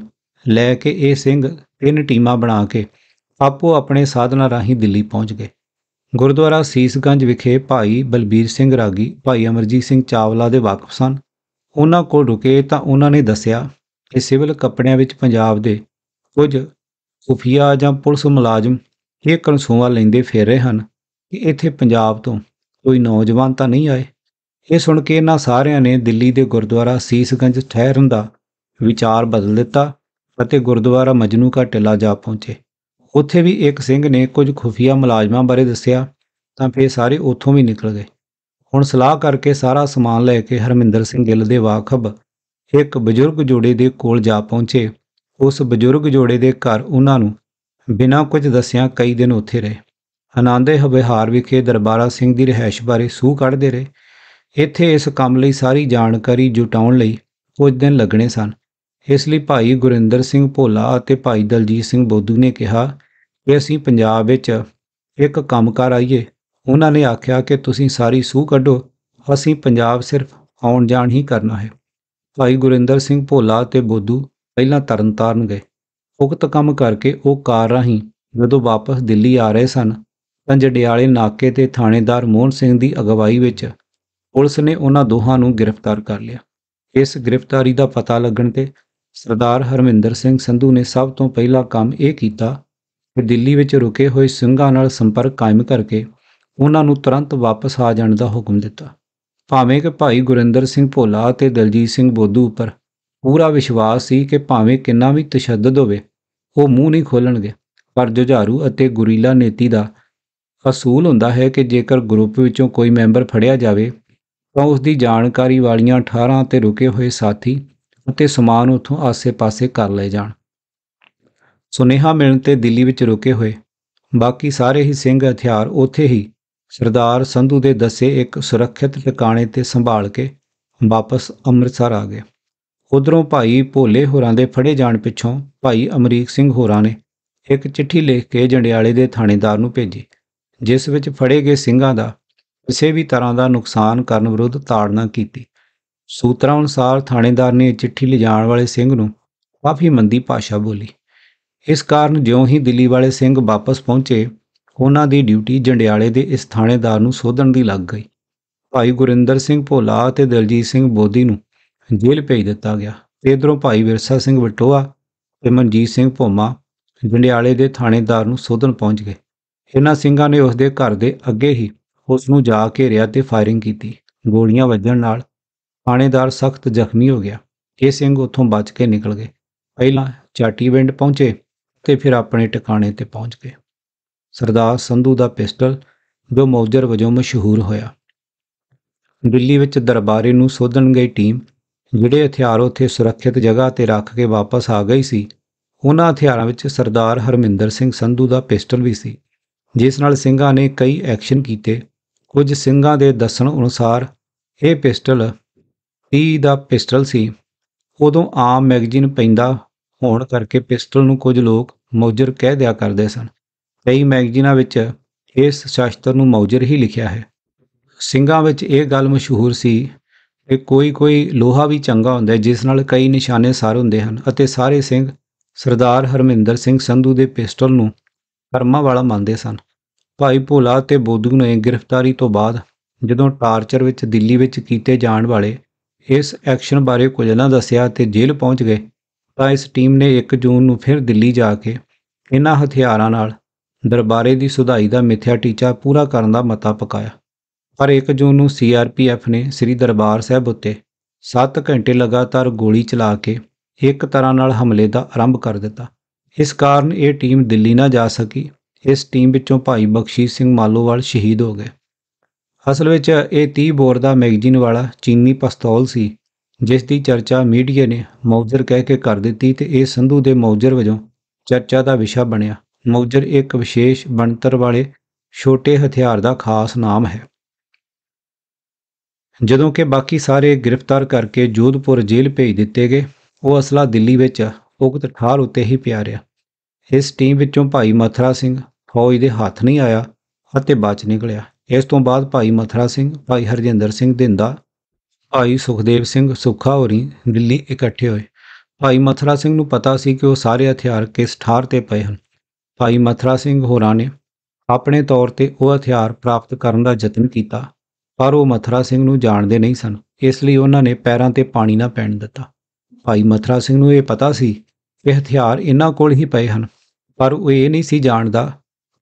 ਲੈ ਕੇ ਇਹ ਸਿੰਘ ਤਿੰਨ ਟੀਮਾਂ ਬਣਾ ਕੇ ਆਪੋ ਆਪਣੇ ਸਾਧਨਾਂ ਰਾਹੀਂ ਦਿੱਲੀ ਪਹੁੰਚ ਗਏ ਗੁਰਦੁਆਰਾ ਸੀਸਗੰਜ ਵਿਖੇ ਭਾਈ ਬਲਬੀਰ ਸਿੰਘ ਰਾਗੀ ਭਾਈ ਅਮਰਜੀਤ ਸਿੰਘ ਚਾਵਲਾ ਦੇ ਵਾਕਫ ਸਨ ਉਹਨਾਂ ਕੋਲ ਰੁਕੇ ਤਾਂ ਉਹਨਾਂ ਨੇ ਦੱਸਿਆ ਕਿ ਸਿਵਲ ਕੱਪੜਿਆਂ ਵਿੱਚ ਪੰਜਾਬ ਦੇ ਕੁਝ ਖੁਫੀਆ ਜਾਂ ਪੁਲਿਸ ਮੁਲਾਜ਼ਮ ਇਹ ਕਨਸੂਆ ਲੈਂਦੇ ਫਿਰ ਰਹੇ ਹਨ ਕਿ ਇੱਥੇ ਪੰਜਾਬ ਤੋਂ ਕੋਈ ਨੌਜਵਾਨ ਤਾਂ ਨਹੀਂ ਆਏ ਇਹ ਸੁਣ ਕੇ ਇਹਨਾਂ ਸਾਰਿਆਂ ਨੇ ਦਿੱਲੀ ਦੇ ਗੁਰਦੁਆਰਾ ਸੀਸਗੰਜ ਠਹਿਰਨ ਦਾ ਵਿਚਾਰ ਬਦਲ ਦਿੱਤਾ ਅਤੇ ਗੁਰਦੁਆਰਾ ਮਜਨੂ ਕਾ ਟਿੱਲਾ ਜਾ ਪਹੁੰਚੇ ਉੱਥੇ ਵੀ ਇੱਕ ਸਿੰਘ ਨੇ ਕੁਝ ਖੁਫੀਆ ਮੁਲਾਜ਼ਮਾਂ ਬਾਰੇ ਦੱਸਿਆ ਤਾਂ ਫਿਰ ਸਾਰੇ ਉੱਥੋਂ ਵੀ ਨਿਕਲ ਗਏ ਹੁਣ ਸਲਾਹ ਕਰਕੇ ਸਾਰਾ ਸਮਾਨ ਲੈ ਕੇ ਹਰਮਿੰਦਰ ਸਿੰਘ ਗਿੱਲ ਦੇ ਵਾਕਬ ਇੱਕ ਬਜ਼ੁਰਗ ਜੋੜੇ ਦੇ ਕੋਲ ਜਾ ਪਹੁੰਚੇ ਉਸ ਬਜ਼ੁਰਗ ਜੋੜੇ ਦੇ ਘਰ ਉਹਨਾਂ ਨੂੰ ਬਿਨਾਂ ਕੁਝ ਦੱਸਿਆਂ ਕਈ ਦਿਨ ਉੱਥੇ ਰਹੇ ਆਨੰਦੇ ਹਵਿਹਾਰ ਵਿਖੇ ਦਰਬਾਰਾ ਸਿੰਘ ਦੀ ਰਹਿائش ਬਾਰੇ ਸੂਹ ਕੱਢਦੇ ਰਹੇ ਇੱਥੇ ਇਸ ਕੰਮ ਲਈ ਸਾਰੀ ਜਾਣਕਾਰੀ ਜੁਟਾਉਣ ਲਈ ਕੁਝ ਦਿਨ ਲੱਗਣੇ ਸਨ ਇਸ ਲਈ ਭਾਈ ਗੁਰਿੰਦਰ ਸਿੰਘ ਭੋਲਾ ਅਤੇ ਭਾਈ ਦਲਜੀਤ ਸਿੰਘ ਬੋਧੂ ਨੇ ਕਿਹਾ ਕਿ ਅਸੀਂ ਪੰਜਾਬ ਵਿੱਚ ਇੱਕ ਕੰਮ ਕਰ ਆਈਏ ਉਹਨਾਂ ਨੇ ਆਖਿਆ ਕਿ ਤੁਸੀਂ ਸਾਰੀ ਸੂਹ ਕੱਢੋ ਅਸੀਂ ਪੰਜਾਬ ਸਿਰਫ ਆਉਣ ਜਾਣ ਹੀ ਕਰਨਾ ਹੈ ਭਾਈ ਗੁਰਿੰਦਰ ਸਿੰਘ ਭੋਲਾ ਤੇ ਬੋਧੂ ਪਹਿਲਾਂ ਤਰਨਤਾਰਨ ਗਏ ਉਕਤ ਕੰਮ ਕਰਕੇ ਉਹ ਕਾਰ ਰਾਹੀਂ ਜਦੋਂ ਵਾਪਸ ਦਿੱਲੀ ਆ ਰਹੇ ਸਨ ਤਾਂ ਜਡਿਆਲੇ ਨਾਕੇ ਤੇ ਥਾਣੇਦਾਰ ਮੋਹਨ ਸਿੰਘ ਦੀ ਅਗਵਾਈ ਵਿੱਚ ਪੁਲਿਸ ਨੇ ਉਹਨਾਂ ਦੋਹਾਂ ਨੂੰ ਗ੍ਰਿਫਤਾਰ ਕਰ ਲਿਆ ਇਸ ਗ੍ਰਿਫਤਾਰੀ ਦਾ ਪਤਾ ਲੱਗਣ ਤੇ ਸਰਦਾਰ ਹਰਮਿੰਦਰ ਸਿੰਘ ਸੰਧੂ ਨੇ ਸਭ ਤੋਂ ਪਹਿਲਾ ਕੰਮ ਇਹ ਕੀਤਾ ਕਿ ਦਿੱਲੀ ਵਿੱਚ ਰੁਕੇ ਹੋਏ ਸਿੰਘਾਂ ਨਾਲ ਸੰਪਰਕ ਕਾਇਮ ਕਰਕੇ ਉਹਨਾਂ ਨੂੰ ਤੁਰੰਤ ਵਾਪਸ ਆ ਜਾਣ ਦਾ ਹੁਕਮ ਦਿੱਤਾ ਭਾਵੇਂ ਕਿ ਭਾਈ ਗੁਰਿੰਦਰ ਸਿੰਘ ਭੋਲਾ ਤੇ ਦਲਜੀਤ ਸਿੰਘ ਬੋਧੂ ਉੱਪਰ ਪੂਰਾ ਵਿਸ਼ਵਾਸ ਸੀ ਕਿ ਭਾਵੇਂ ਕਿੰਨਾ ਵੀ ਤਸ਼ੱਦਦ ਹੋਵੇ ਉਹ ਮੂੰਹ ਨਹੀਂ ਖੋਲਣਗੇ ਪਰ ਜੁਝਾਰੂ ਅਤੇ ਗੁਰੀਲਾ ਨੀਤੀ ਦਾ ਅਸੂਲ ਹੁੰਦਾ ਹੈ ਕਿ ਜੇਕਰ ਗਰੁੱਪ ਵਿੱਚੋਂ ਕੋਈ ਮੈਂਬਰ ਫੜਿਆ ਜਾਵੇ ਤਾਂ ਉਸ ਦੀ ਜਾਣਕਾਰੀ ਵਾਲੀਆਂ 18 ਤੇ ਰੁਕੇ ਹੋਏ ਸਾਥੀ ਅਤੇ ਸਮਾਨ ਉਥੋਂ ਆਸੇ-ਪਾਸੇ ਕਰ ਲਏ ਜਾਣ ਸੁਨੇਹਾ ਮਿਲਣ ਤੇ ਦਿੱਲੀ ਵਿੱਚ ਰੁਕੇ ਹੋਏ ਬਾਕੀ ਸਾਰੇ ਹੀ ਸਿੰਘ ਹਥਿਆਰ ਉੱਥੇ ਹੀ ਸਰਦਾਰ ਸੰਧੂ ਦੇ ਦੱਸੇ ਇੱਕ ਸੁਰੱਖਿਅਤ ਟਿਕਾਣੇ ਤੇ ਸੰਭਾਲ ਕੇ ਵਾਪਸ ਅੰਮ੍ਰਿਤਸਰ ਆ ਗਏ ਉਧਰੋਂ ਭਾਈ ਭੋਲੇ ਹੋਰਾਂ ਦੇ ਫੜੇ ਜਾਣ ਪਿੱਛੋਂ ਭਾਈ ਅਮਰੀਕ ਸਿੰਘ ਹੋਰਾਂ ਨੇ ਇੱਕ ਚਿੱਠੀ ਲਿਖ ਕੇ ਜੰਡਿਆਲੇ ਦੇ ਥਾਣੇਦਾਰ ਨੂੰ ਭੇਜੀ ਜਿਸ ਵਿੱਚ ਫੜੇ ਗਏ ਸਿੰਘਾਂ ਦਾ ਕਿਸੇ ਵੀ ਤਰ੍ਹਾਂ ਦਾ ਨੁਕਸਾਨ ਕਰਨ ਵਿਰੁੱਧ ਤਾੜਨਾ ਕੀਤੀ ਸੂਤਰਾਂ ਅਨੁਸਾਰ ਥਾਣੇਦਾਰ ਨੇ ਚਿੱਠੀ ਲਿਜਾਣ ਵਾਲੇ ਸਿੰਘ ਨੂੰ ਕਾਫੀ ਮੰਦੀ ਭਾਸ਼ਾ ਬੋਲੀ ਇਸ ਕਾਰਨ ਜਿਉਂ ਹੀ ਦਿੱਲੀ ਵਾਲੇ ਸਿੰਘ ਵਾਪਸ ਪਹੁੰਚੇ ਉਹਨਾਂ ਦੀ ਡਿਊਟੀ ਜੰਡਿਆਲੇ ਦੇ ਇਸ ਥਾਣੇਦਾਰ ਨੂੰ ਸੋਧਣ ਦੀ ਲੱਗ ਗਈ ਭਾਈ ਗੁਰਿੰਦਰ ਸਿੰਘ ਭੋਲਾ ਅਤੇ ਦਲਜੀਤ ਸਿੰਘ ਬੋਦੀ ਨੂੰ ਜੇਲ੍ਹ ਭੇਜ ਦਿੱਤਾ ਗਿਆ ਤੇ ਇਧਰੋਂ ਭਾਈ ਵਿਰਸਾ ਸਿੰਘ ਵਟੋਆ ਤੇ ਮਨਜੀਤ ਸਿੰਘ ਭੋਮਾ ਜੰਡਿਆਲੇ ਦੇ ਥਾਣੇਦਾਰ ਨੂੰ ਸੋਧਣ ਪਹੁੰਚ ਗਏ ਇਹਨਾਂ ਸਿੰਘਾਂ ਨੇ ਉਸ ਦੇ ਘਰ ਦੇ ਅੱਗੇ ਹੀ ਉਸ ਨੂੰ ਜਾ ਕੇ ਰਿਆ ਤੇ ਫਾਇਰਿੰਗ ਕੀਤੀ ਗੋਲੀਆਂ ਵੱਜਣ ਨਾਲ ਥਾਣੇਦਾਰ ਸਖਤ ਜ਼ਖਮੀ ਹੋ ਗਿਆ ਇਹ ਸਿੰਘ ਉੱਥੋਂ ਬਚ ਕੇ ਨਿਕਲ ਗਏ ਪਹਿਲਾਂ ਚਾਟੀ ਵਿੰਡ ਪਹੁੰਚੇ ਤੇ ਫਿਰ ਆਪਣੇ ਟਿਕਾਣੇ ਤੇ ਪਹੁੰਚ ਗਏ ਸਰਦਾਰ ਸੰਧੂ ਦਾ ਪਿਸਟਲ ਜੋ ਮੌਜਰ ਵਜੋਂ ਮਸ਼ਹੂਰ ਹੋਇਆ ਦਿੱਲੀ ਵਿੱਚ ਦਰਬਾਰੇ ਨੂੰ ਸੋਧਣ ਗਈ ਟੀਮ ਜਿਹੜੇ ਹਥਿਆਰ ਉੱਥੇ ਸੁਰੱਖਿਅਤ ਜਗ੍ਹਾ ਤੇ ਰੱਖ ਕੇ ਵਾਪਸ ਆ ਗਈ ਸੀ ਉਹਨਾਂ ਹਥਿਆਰਾਂ ਵਿੱਚ ਸਰਦਾਰ ਹਰਮਿੰਦਰ ਸਿੰਘ ਸੰਧੂ ਦਾ ਪਿਸਟਲ ਵੀ ਸੀ ਜਿਸ ਨਾਲ ਸਿੰਘਾਂ ਨੇ ਕਈ ਐਕਸ਼ਨ ਕੀਤੇ ਕੁਝ ਸਿੰਘਾਂ ਦੇ ਦੱਸਣ ਅਨੁਸਾਰ ਇਹ ਪਿਸਟਲ 30 ਦਾ ਪਿਸਟਲ ਸੀ ਉਦੋਂ ਆਮ ਮੈਗਜ਼ੀਨ ਪੈਂਦਾ ਹੋਣ ਕਰਕੇ ਪਿਸਟਲ ਨੂੰ ਕੁਝ ਲੋਕ ਮੌਜਰ ਕਹਿ ਦਿਆ ਕਰਦੇ ਸਨ ਕਈ ਮੈਗਜ਼ੀਨਾਂ ਵਿੱਚ ਇਸ ਸ਼ਾਸਤਰ ਨੂੰ ਮੌਜਰ ਹੀ ਲਿਖਿਆ ਹੈ ਸਿੰਘਾਂ ਵਿੱਚ ਇਹ ਗੱਲ ਮਸ਼ਹੂਰ ਸੀ ਕਿ ਕੋਈ ਕੋਈ ਲੋਹਾ ਵੀ ਚੰਗਾ ਹੁੰਦਾ ਹੈ ਜਿਸ ਨਾਲ ਕਈ ਨਿਸ਼ਾਨੇ ਸਾਰ ਹੁੰਦੇ ਹਨ ਅਤੇ ਸਾਰੇ ਸਿੰਘ ਸਰਦਾਰ ਹਰਮਿੰਦਰ ਸਿੰਘ ਸੰਧੂ ਦੇ ਪਿਸਟਲ ਨੂੰ ਕਰਮਾ ਵਾਲਾ ਮੰਨਦੇ ਸਨ ਭਾਈ ਭੋਲਾ ਤੇ ਬੋਧੂ ਨੇ ਗ੍ਰਿਫਤਾਰੀ ਤੋਂ ਬਾਅਦ ਜਦੋਂ ਟਾਰਚਰ ਵਿੱਚ ਦਿੱਲੀ ਵਿੱਚ ਕੀਤੇ ਜਾਣ ਵਾਲੇ ਇਸ ਐਕਸ਼ਨ ਬਾਰੇ ਕੁਝ ਨਾ ਦੱਸਿਆ ਤੇ ਜੇਲ੍ਹ ਪਹੁੰਚ ਗਏ ਤਾਂ ਇਸ ਟੀਮ ਨੇ 1 ਜੂਨ ਨੂੰ ਫਿਰ ਦਿੱਲੀ ਜਾ ਕੇ ਇਹਨਾਂ ਹਥਿਆਰਾਂ ਨਾਲ ਦਰਬਾਰੇ ਦੀ ਸੁਧਾਈ ਦਾ ਮਿੱਥਿਆ ਟੀਚਾ ਪੂਰਾ ਕਰਨ ਦਾ ਮਤਾ ਪਕਾਇਆ ਪਰ 1 ਜੂਨ ਨੂੰ ਸੀਆਰਪੀਐਫ ਨੇ ਸ੍ਰੀ ਦਰਬਾਰ ਸਾਹਿਬ ਉੱਤੇ 7 ਘੰਟੇ ਲਗਾਤਾਰ ਗੋਲੀ ਚਲਾ ਕੇ ਇੱਕ ਤਰ੍ਹਾਂ ਨਾਲ ਹਮਲੇ ਦਾ ਆਰੰਭ ਕਰ ਦਿੱਤਾ ਇਸ ਕਾਰਨ ਇਹ ਟੀਮ ਦਿੱਲੀ ਨਾ ਜਾ ਸਕੀ ਇਸ ਟੀਮ ਵਿੱਚੋਂ ਭਾਈ ਬਖਸ਼ੀ ਸਿੰਘ ਮਾਲੋਵਾਲ ਸ਼ਹੀਦ ਹੋ ਗਏ ਅਸਲ ਵਿੱਚ ਇਹ 30 ਬੋਰ ਦਾ ਮੈਗਜ਼ੀਨ ਵਾਲਾ ਚੀਨੀ ਪਿਸਤੌਲ ਸੀ ਜਿਸ ਦੀ ਚਰਚਾ ਮੀਡੀਆ ਨੇ ਮੌਜਰ ਕਹਿ ਕੇ ਕਰ ਦਿੱਤੀ ਤੇ ਇਹ ਸੰਧੂ ਦੇ ਮੌਜਰ ਵਜੋਂ ਚਰਚਾ ਦਾ ਵਿਸ਼ਾ ਬਣਿਆ ਮੌਜਰ ਇੱਕ ਵਿਸ਼ੇਸ਼ ਬਣਤਰ ਵਾਲੇ ਛੋਟੇ ਹਥਿਆਰ ਦਾ ਖਾਸ ਨਾਮ ਹੈ ਜਦੋਂ ਕਿ ਬਾਕੀ ਸਾਰੇ ਗ੍ਰਿਫਤਾਰ ਕਰਕੇ ਜੋਧਪੁਰ ਜੇਲ੍ਹ ਭੇਜ ਦਿੱਤੇ ਗਏ ਉਹ ਅਸਲਾ ਦਿੱਲੀ ਵਿੱਚ ਉਕਤ ਠਾਰ ਉੱਤੇ ਹੀ ਪਿਆ ਰਿਹਾ ਇਸ ਟੀਮ ਵਿੱਚੋਂ ਭਾਈ ਮਥਰਾ ਸਿੰਘ ਫੌਜ ਦੇ ਹੱਥ ਨਹੀਂ ਆਇਆ ਅਤੇ ਬਚ ਨਿਕਲਿਆ ਇਸ ਤੋਂ ਬਾਅਦ ਭਾਈ ਮਥਰਾ ਸਿੰਘ ਭਾਈ ਹਰਜਿੰਦਰ ਸਿੰਘ ਦਿੰਦਾ ਭਾਈ ਸੁਖਦੇਵ ਸਿੰਘ ਸੁਖਾ ਹੋਰੀ ਦਿੱਲੀ ਇਕੱਠੇ ਹੋਏ ਭਾਈ ਮਥਰਾ ਸਿੰਘ ਨੂੰ ਪਤਾ ਸੀ ਕਿ ਉਹ ਸਾਰੇ ਹਥਿਆਰ ਕਿਸ ਠਾਰ ਤੇ ਪਏ ਹਨ ਭਾਈ ਮਥਰਾ ਸਿੰਘ ਹੋਰਾਂ ਨੇ ਆਪਣੇ ਤੌਰ ਤੇ ਉਹ ਹਥਿਆਰ ਪ੍ਰਾਪਤ ਕਰਨ ਦਾ ਯਤਨ ਕੀਤਾ ਪਰ ਉਹ ਮਥਰਾ ਸਿੰਘ ਨੂੰ ਜਾਣਦੇ ਨਹੀਂ ਸਨ ਇਸ ਲਈ ਉਹਨਾਂ ਨੇ ਪੈਰਾਂ ਤੇ ਪਾਣੀ ਨਾ ਪੈਣ ਦਿੱਤਾ ਭਾਈ ਮਥਰਾ ਸਿੰਘ ਨੂੰ ਇਹ ਪਤਾ ਸੀ ਕਿ ਹਥਿਆਰ ਇਹਨਾਂ ਕੋਲ ਹੀ ਪਏ ਹਨ ਪਰ ਉਹ ਇਹ ਨਹੀਂ ਸੀ ਜਾਣਦਾ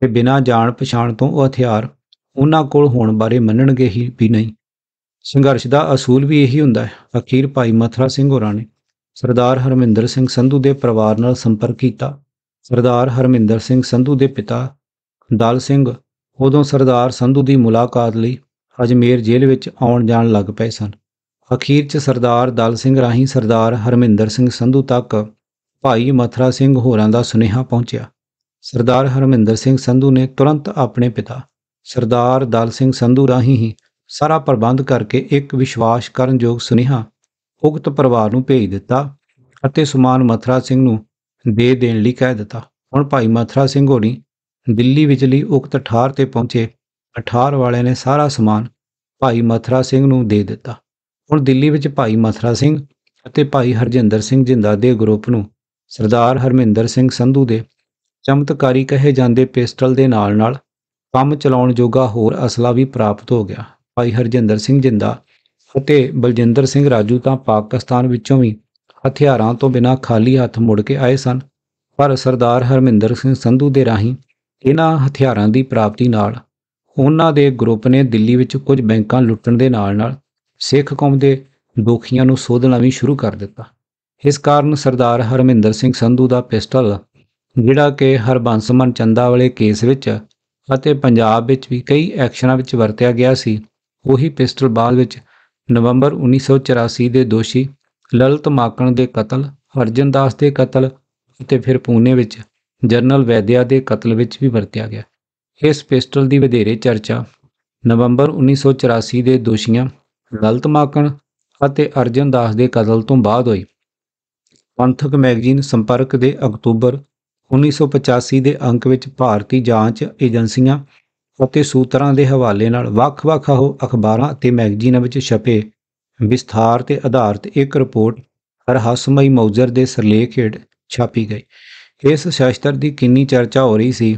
ਕਿ ਬਿਨਾਂ ਜਾਣ ਪਛਾਣ ਤੋਂ ਉਹ ਹਥਿਆਰ ਉਹਨਾਂ ਕੋਲ ਹੋਣ ਬਾਰੇ ਮੰਨਣਗੇ ਹੀ ਵੀ ਨਹੀਂ ਸੰਘਰਸ਼ ਦਾ ਅਸੂਲ ਵੀ ਇਹੀ ਹੁੰਦਾ ਹੈ ਅਖੀਰ ਭਾਈ ਮਥਰਾ ਸਿੰਘ ਹੋਰਾਂ ਨੇ ਸਰਦਾਰ ਹਰਮਿੰਦਰ ਸਿੰਘ ਸੰਧੂ ਦੇ ਪਰਿਵਾਰ ਨਾਲ ਸੰਪਰਕ ਕੀਤਾ ਸਰਦਾਰ ਹਰਮਿੰਦਰ ਸਿੰਘ ਸੰਧੂ ਦੇ ਪਿਤਾ ਦਲ ਸਿੰਘ ਉਦੋਂ ਸਰਦਾਰ ਸੰਧੂ ਦੀ ਮੁਲਾਕਾਤ ਲਈ ਅਜਮੇਰ ਜੇਲ੍ਹ ਵਿੱਚ ਆਉਣ ਜਾਣ ਲੱਗ ਪਏ ਸਨ ਅਖੀਰ 'ਚ ਸਰਦਾਰ ਦਲ ਸਿੰਘ ਰਾਹੀਂ ਸਰਦਾਰ ਹਰਮਿੰਦਰ ਸਿੰਘ ਸੰਧੂ ਤੱਕ ਭਾਈ ਮਥਰਾ ਸਿੰਘ ਹੋਰਾਂ ਦਾ ਸੁਨੇਹਾ ਪਹੁੰਚਿਆ ਸਰਦਾਰ ਹਰਮਿੰਦਰ ਸਿੰਘ ਸੰਧੂ ਨੇ ਤੁਰੰਤ ਆਪਣੇ ਪਿਤਾ ਸਰਦਾਰ ਦਲ ਸਿੰਘ ਸੰਧੂ ਰਾਹੀਂ ਹੀ ਸਾਰਾ ਪ੍ਰਬੰਧ ਕਰਕੇ ਇੱਕ ਵਿਸ਼ਵਾਸ ਕਰਨਯੋਗ ਸੁਨੇਹਾ ਉਕਤ ਪਰਿਵਾਰ ਨੂੰ ਭੇਜ ਦਿੱਤਾ ਅਤੇ ਸੁਮਾਨ ਮਥਰਾ ਸਿੰਘ ਨੂੰ ਦੇ ਦੇਣ ਲਈ ਕਹਿ ਦਿੱਤਾ ਹੁਣ ਭਾਈ ਮਥਰਾ ਸਿੰਘ ਹੋਣੀ ਦਿੱਲੀ ਵਿਚਲੀ ਉਕਤ ਠਾਰ ਤੇ ਪਹੁੰਚੇ ਠਾਰ ਵਾਲੇ ਨੇ ਸਾਰਾ ਸਮਾਨ ਭਾਈ ਮਥਰਾ ਸਿੰਘ ਨੂੰ ਦੇ ਦਿੱਤਾ ਹੁਣ ਦਿੱਲੀ ਵਿੱਚ ਭਾਈ ਮਥਰਾ ਸਿੰਘ ਅਤੇ ਭਾਈ ਹਰਜਿੰਦਰ ਸਿੰਘ ਜਿੰਦਾ ਦੇ ਗਰੁੱਪ ਨੂੰ ਸਰਦਾਰ ਹਰਮਿੰਦਰ ਸਿੰਘ ਸੰਧੂ ਦੇ ਚਮਤਕਾਰੀ ਕਹੇ ਜਾਂਦੇ ਪਿਸਟਲ ਦੇ ਨਾਲ-ਨਾਲ ਕੰਮ ਚਲਾਉਣ ਜੋਗਾ ਹੋਰ ਅਸਲਾ ਵੀ ਪ੍ਰਾਪਤ ਹੋ ਗਿਆ ਭਾਈ ਹਰਜਿੰਦਰ ਸਿੰਘ ਜਿੰਦਾ ਅਤੇ ਬਲਜਿੰਦਰ ਸਿੰਘ ਰਾਜੂ ਤਾਂ ਪਾਕਿਸਤਾਨ ਵਿੱਚੋਂ ਵੀ ਹਥਿਆਰਾਂ ਤੋਂ ਬਿਨਾਂ ਖਾਲੀ ਹੱਥ ਮੁੜ ਕੇ ਆਏ ਸਨ ਪਰ ਸਰਦਾਰ ਹਰਮਿੰਦਰ ਸਿੰਘ ਸੰਧੂ ਦੇ ਰਾਹੀਂ ਇਹਨਾਂ ਹਥਿਆਰਾਂ ਦੀ ਪ੍ਰਾਪਤੀ ਨਾਲ ਉਹਨਾਂ ਦੇ ਗਰੁੱਪ ਨੇ ਦਿੱਲੀ ਵਿੱਚ ਕੁਝ ਬੈਂਕਾਂ ਲੁੱਟਣ ਦੇ ਨਾਲ-ਨਾਲ ਸਿੱਖ ਕੌਮ ਦੇ ਦੁਖੀਆਂ ਨੂੰ ਸੋਧਣਾ ਵੀ ਸ਼ੁਰੂ ਕਰ ਦਿੱਤਾ ਇਸ ਕਾਰਨ ਸਰਦਾਰ ਹਰਮਿੰਦਰ ਸਿੰਘ ਸੰਧੂ ਦਾ ਪਿਸਟਲ ਜਿਹੜਾ ਕਿ ਹਰਬੰਸ ਮਨ ਚੰਦਾ ਵਾਲੇ ਕੇਸ ਵਿੱਚ ਅਤੇ ਪੰਜਾਬ ਵਿੱਚ ਵੀ ਕਈ ਐਕਸ਼ਨਾਂ ਵਿੱਚ ਵਰਤਿਆ ਗਿਆ ਸੀ ਉਹੀ ਪਿਸਟਲ ਬਾਅਦ ਵਿੱਚ ਨਵੰਬਰ 1984 ਦੇ ਦੋਸ਼ੀ ਲਲਤ ਮਾਕਣ ਦੇ ਕਤਲ ਹਰਜਨ ਦਾਸ ਦੇ ਕਤਲ ਅਤੇ ਫਿਰ ਪੂਨੇ ਵਿੱਚ ਜਰਨਲ ਵੈਦਿਆ ਦੇ ਕਤਲ ਵਿੱਚ ਵੀ ਵਰਤਿਆ ਗਿਆ ਇਸ ਪਿਸਟਲ ਦੀ ਵਧੇਰੇ ਚਰਚਾ ਨਵੰਬਰ 1984 ਦੇ ਦੋਸ਼ੀਆਂ ਲਲਤ ਮਾਕਣ ਅਤੇ ਅਰਜਨ ਦਾਸ ਦੇ ਕਤਲ ਤੋਂ ਬਾਅਦ ਹੋਈ ਪੰਥਕ ਮੈਗਜ਼ੀਨ ਸੰਪਰਕ ਦੇ ਅਕਤੂਬਰ 1985 ਦੇ ਅੰਕ ਵਿੱਚ ਭਾਰਤੀ ਜਾਂਚ ਏਜੰਸੀਆਂ ਅਤੇ ਸੂਤਰਾਂ ਦੇ ਹਵਾਲੇ ਨਾਲ ਵੱਖ-ਵੱਖ ਅਖਬਾਰਾਂ ਅਤੇ ਮੈਗਜ਼ੀਨਾਂ ਵਿੱਚ ਛਪੇ ਵਿਸਥਾਰ ਤੇ ਆਧਾਰਿਤ ਇੱਕ ਰਿਪੋਰਟ ਰਹੱਸਮਈ ਮੌਜਰ ਦੇ ਸਰਲੇਖ ਹੇਠ ਛਾਪੀ ਗਈ ਇਸ ਸ਼ਾਸਤਰ ਦੀ ਕਿੰਨੀ ਚਰਚਾ ਹੋ ਰਹੀ ਸੀ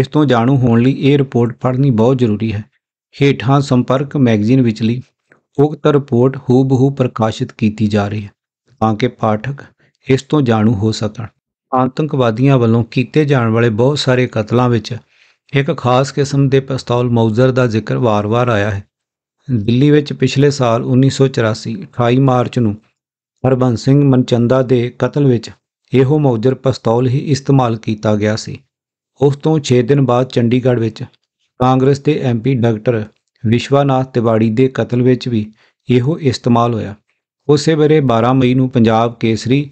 ਇਸ ਤੋਂ ਜਾਣੂ ਹੋਣ ਲਈ ਇਹ ਰਿਪੋਰਟ ਪੜ੍ਹਨੀ ਬਹੁਤ ਜ਼ਰੂਰੀ ਹੈ ਹੇਠਾਂ ਸੰਪਰਕ ਮੈਗਜ਼ੀਨ ਵਿਚਲੀ ਉਕਤ ਰਿਪੋਰਟ ਹੂਬਹੂ ਪ੍ਰਕਾਸ਼ਿਤ ਕੀਤੀ ਜਾ ਰਹੀ ਹੈ ਤਾਂ ਕਿ ਪਾਠਕ ਇਸ ਤੋਂ ਜਾਣੂ ਹੋ ਸਕਣ ਆਤੰਕਵਾਦੀਆਂ ਵੱਲੋਂ ਕੀਤੇ ਜਾਣ ਵਾਲੇ ਬਹੁਤ ਸਾਰੇ ਕਤਲਾਂ ਵਿੱਚ ਇੱਕ ਖਾਸ ਕਿਸਮ ਦੇ ਪਿਸਤੌਲ ਮੌਜ਼ਰ ਦਾ ਜ਼ਿਕਰ ਵਾਰ-ਵਾਰ ਆਇਆ ਹੈ ਦਿੱਲੀ ਵਿੱਚ ਪਿਛਲੇ ਸਾਲ 1984 28 ਮਾਰਚ ਨੂੰ ਹਰਬੰਸ ਸਿੰਘ ਮਨਚੰਦਾ ਦੇ ਕਤਲ ਵਿੱਚ ਇਹੋ ਮੌਜਰ ਪਿਸਤੌਲ ਹੀ ਇਸਤੇਮਾਲ ਕੀਤਾ ਗਿਆ ਸੀ ਉਸ ਤੋਂ 6 ਦਿਨ ਬਾਅਦ ਚੰਡੀਗੜ੍ਹ ਵਿੱਚ ਕਾਂਗਰਸ ਦੇ ਐਮਪੀ ਡਾਕਟਰ ਵਿਸ਼ਵਾਨਾਥ ਤਿਵਾੜੀ ਦੇ ਕਤਲ ਵਿੱਚ ਵੀ ਇਹੋ ਇਸਤੇਮਾਲ ਹੋਇਆ ਉਸੇ ਬਰੇ 12 ਮਈ ਨੂੰ ਪੰਜਾਬ ਕੇਸਰੀ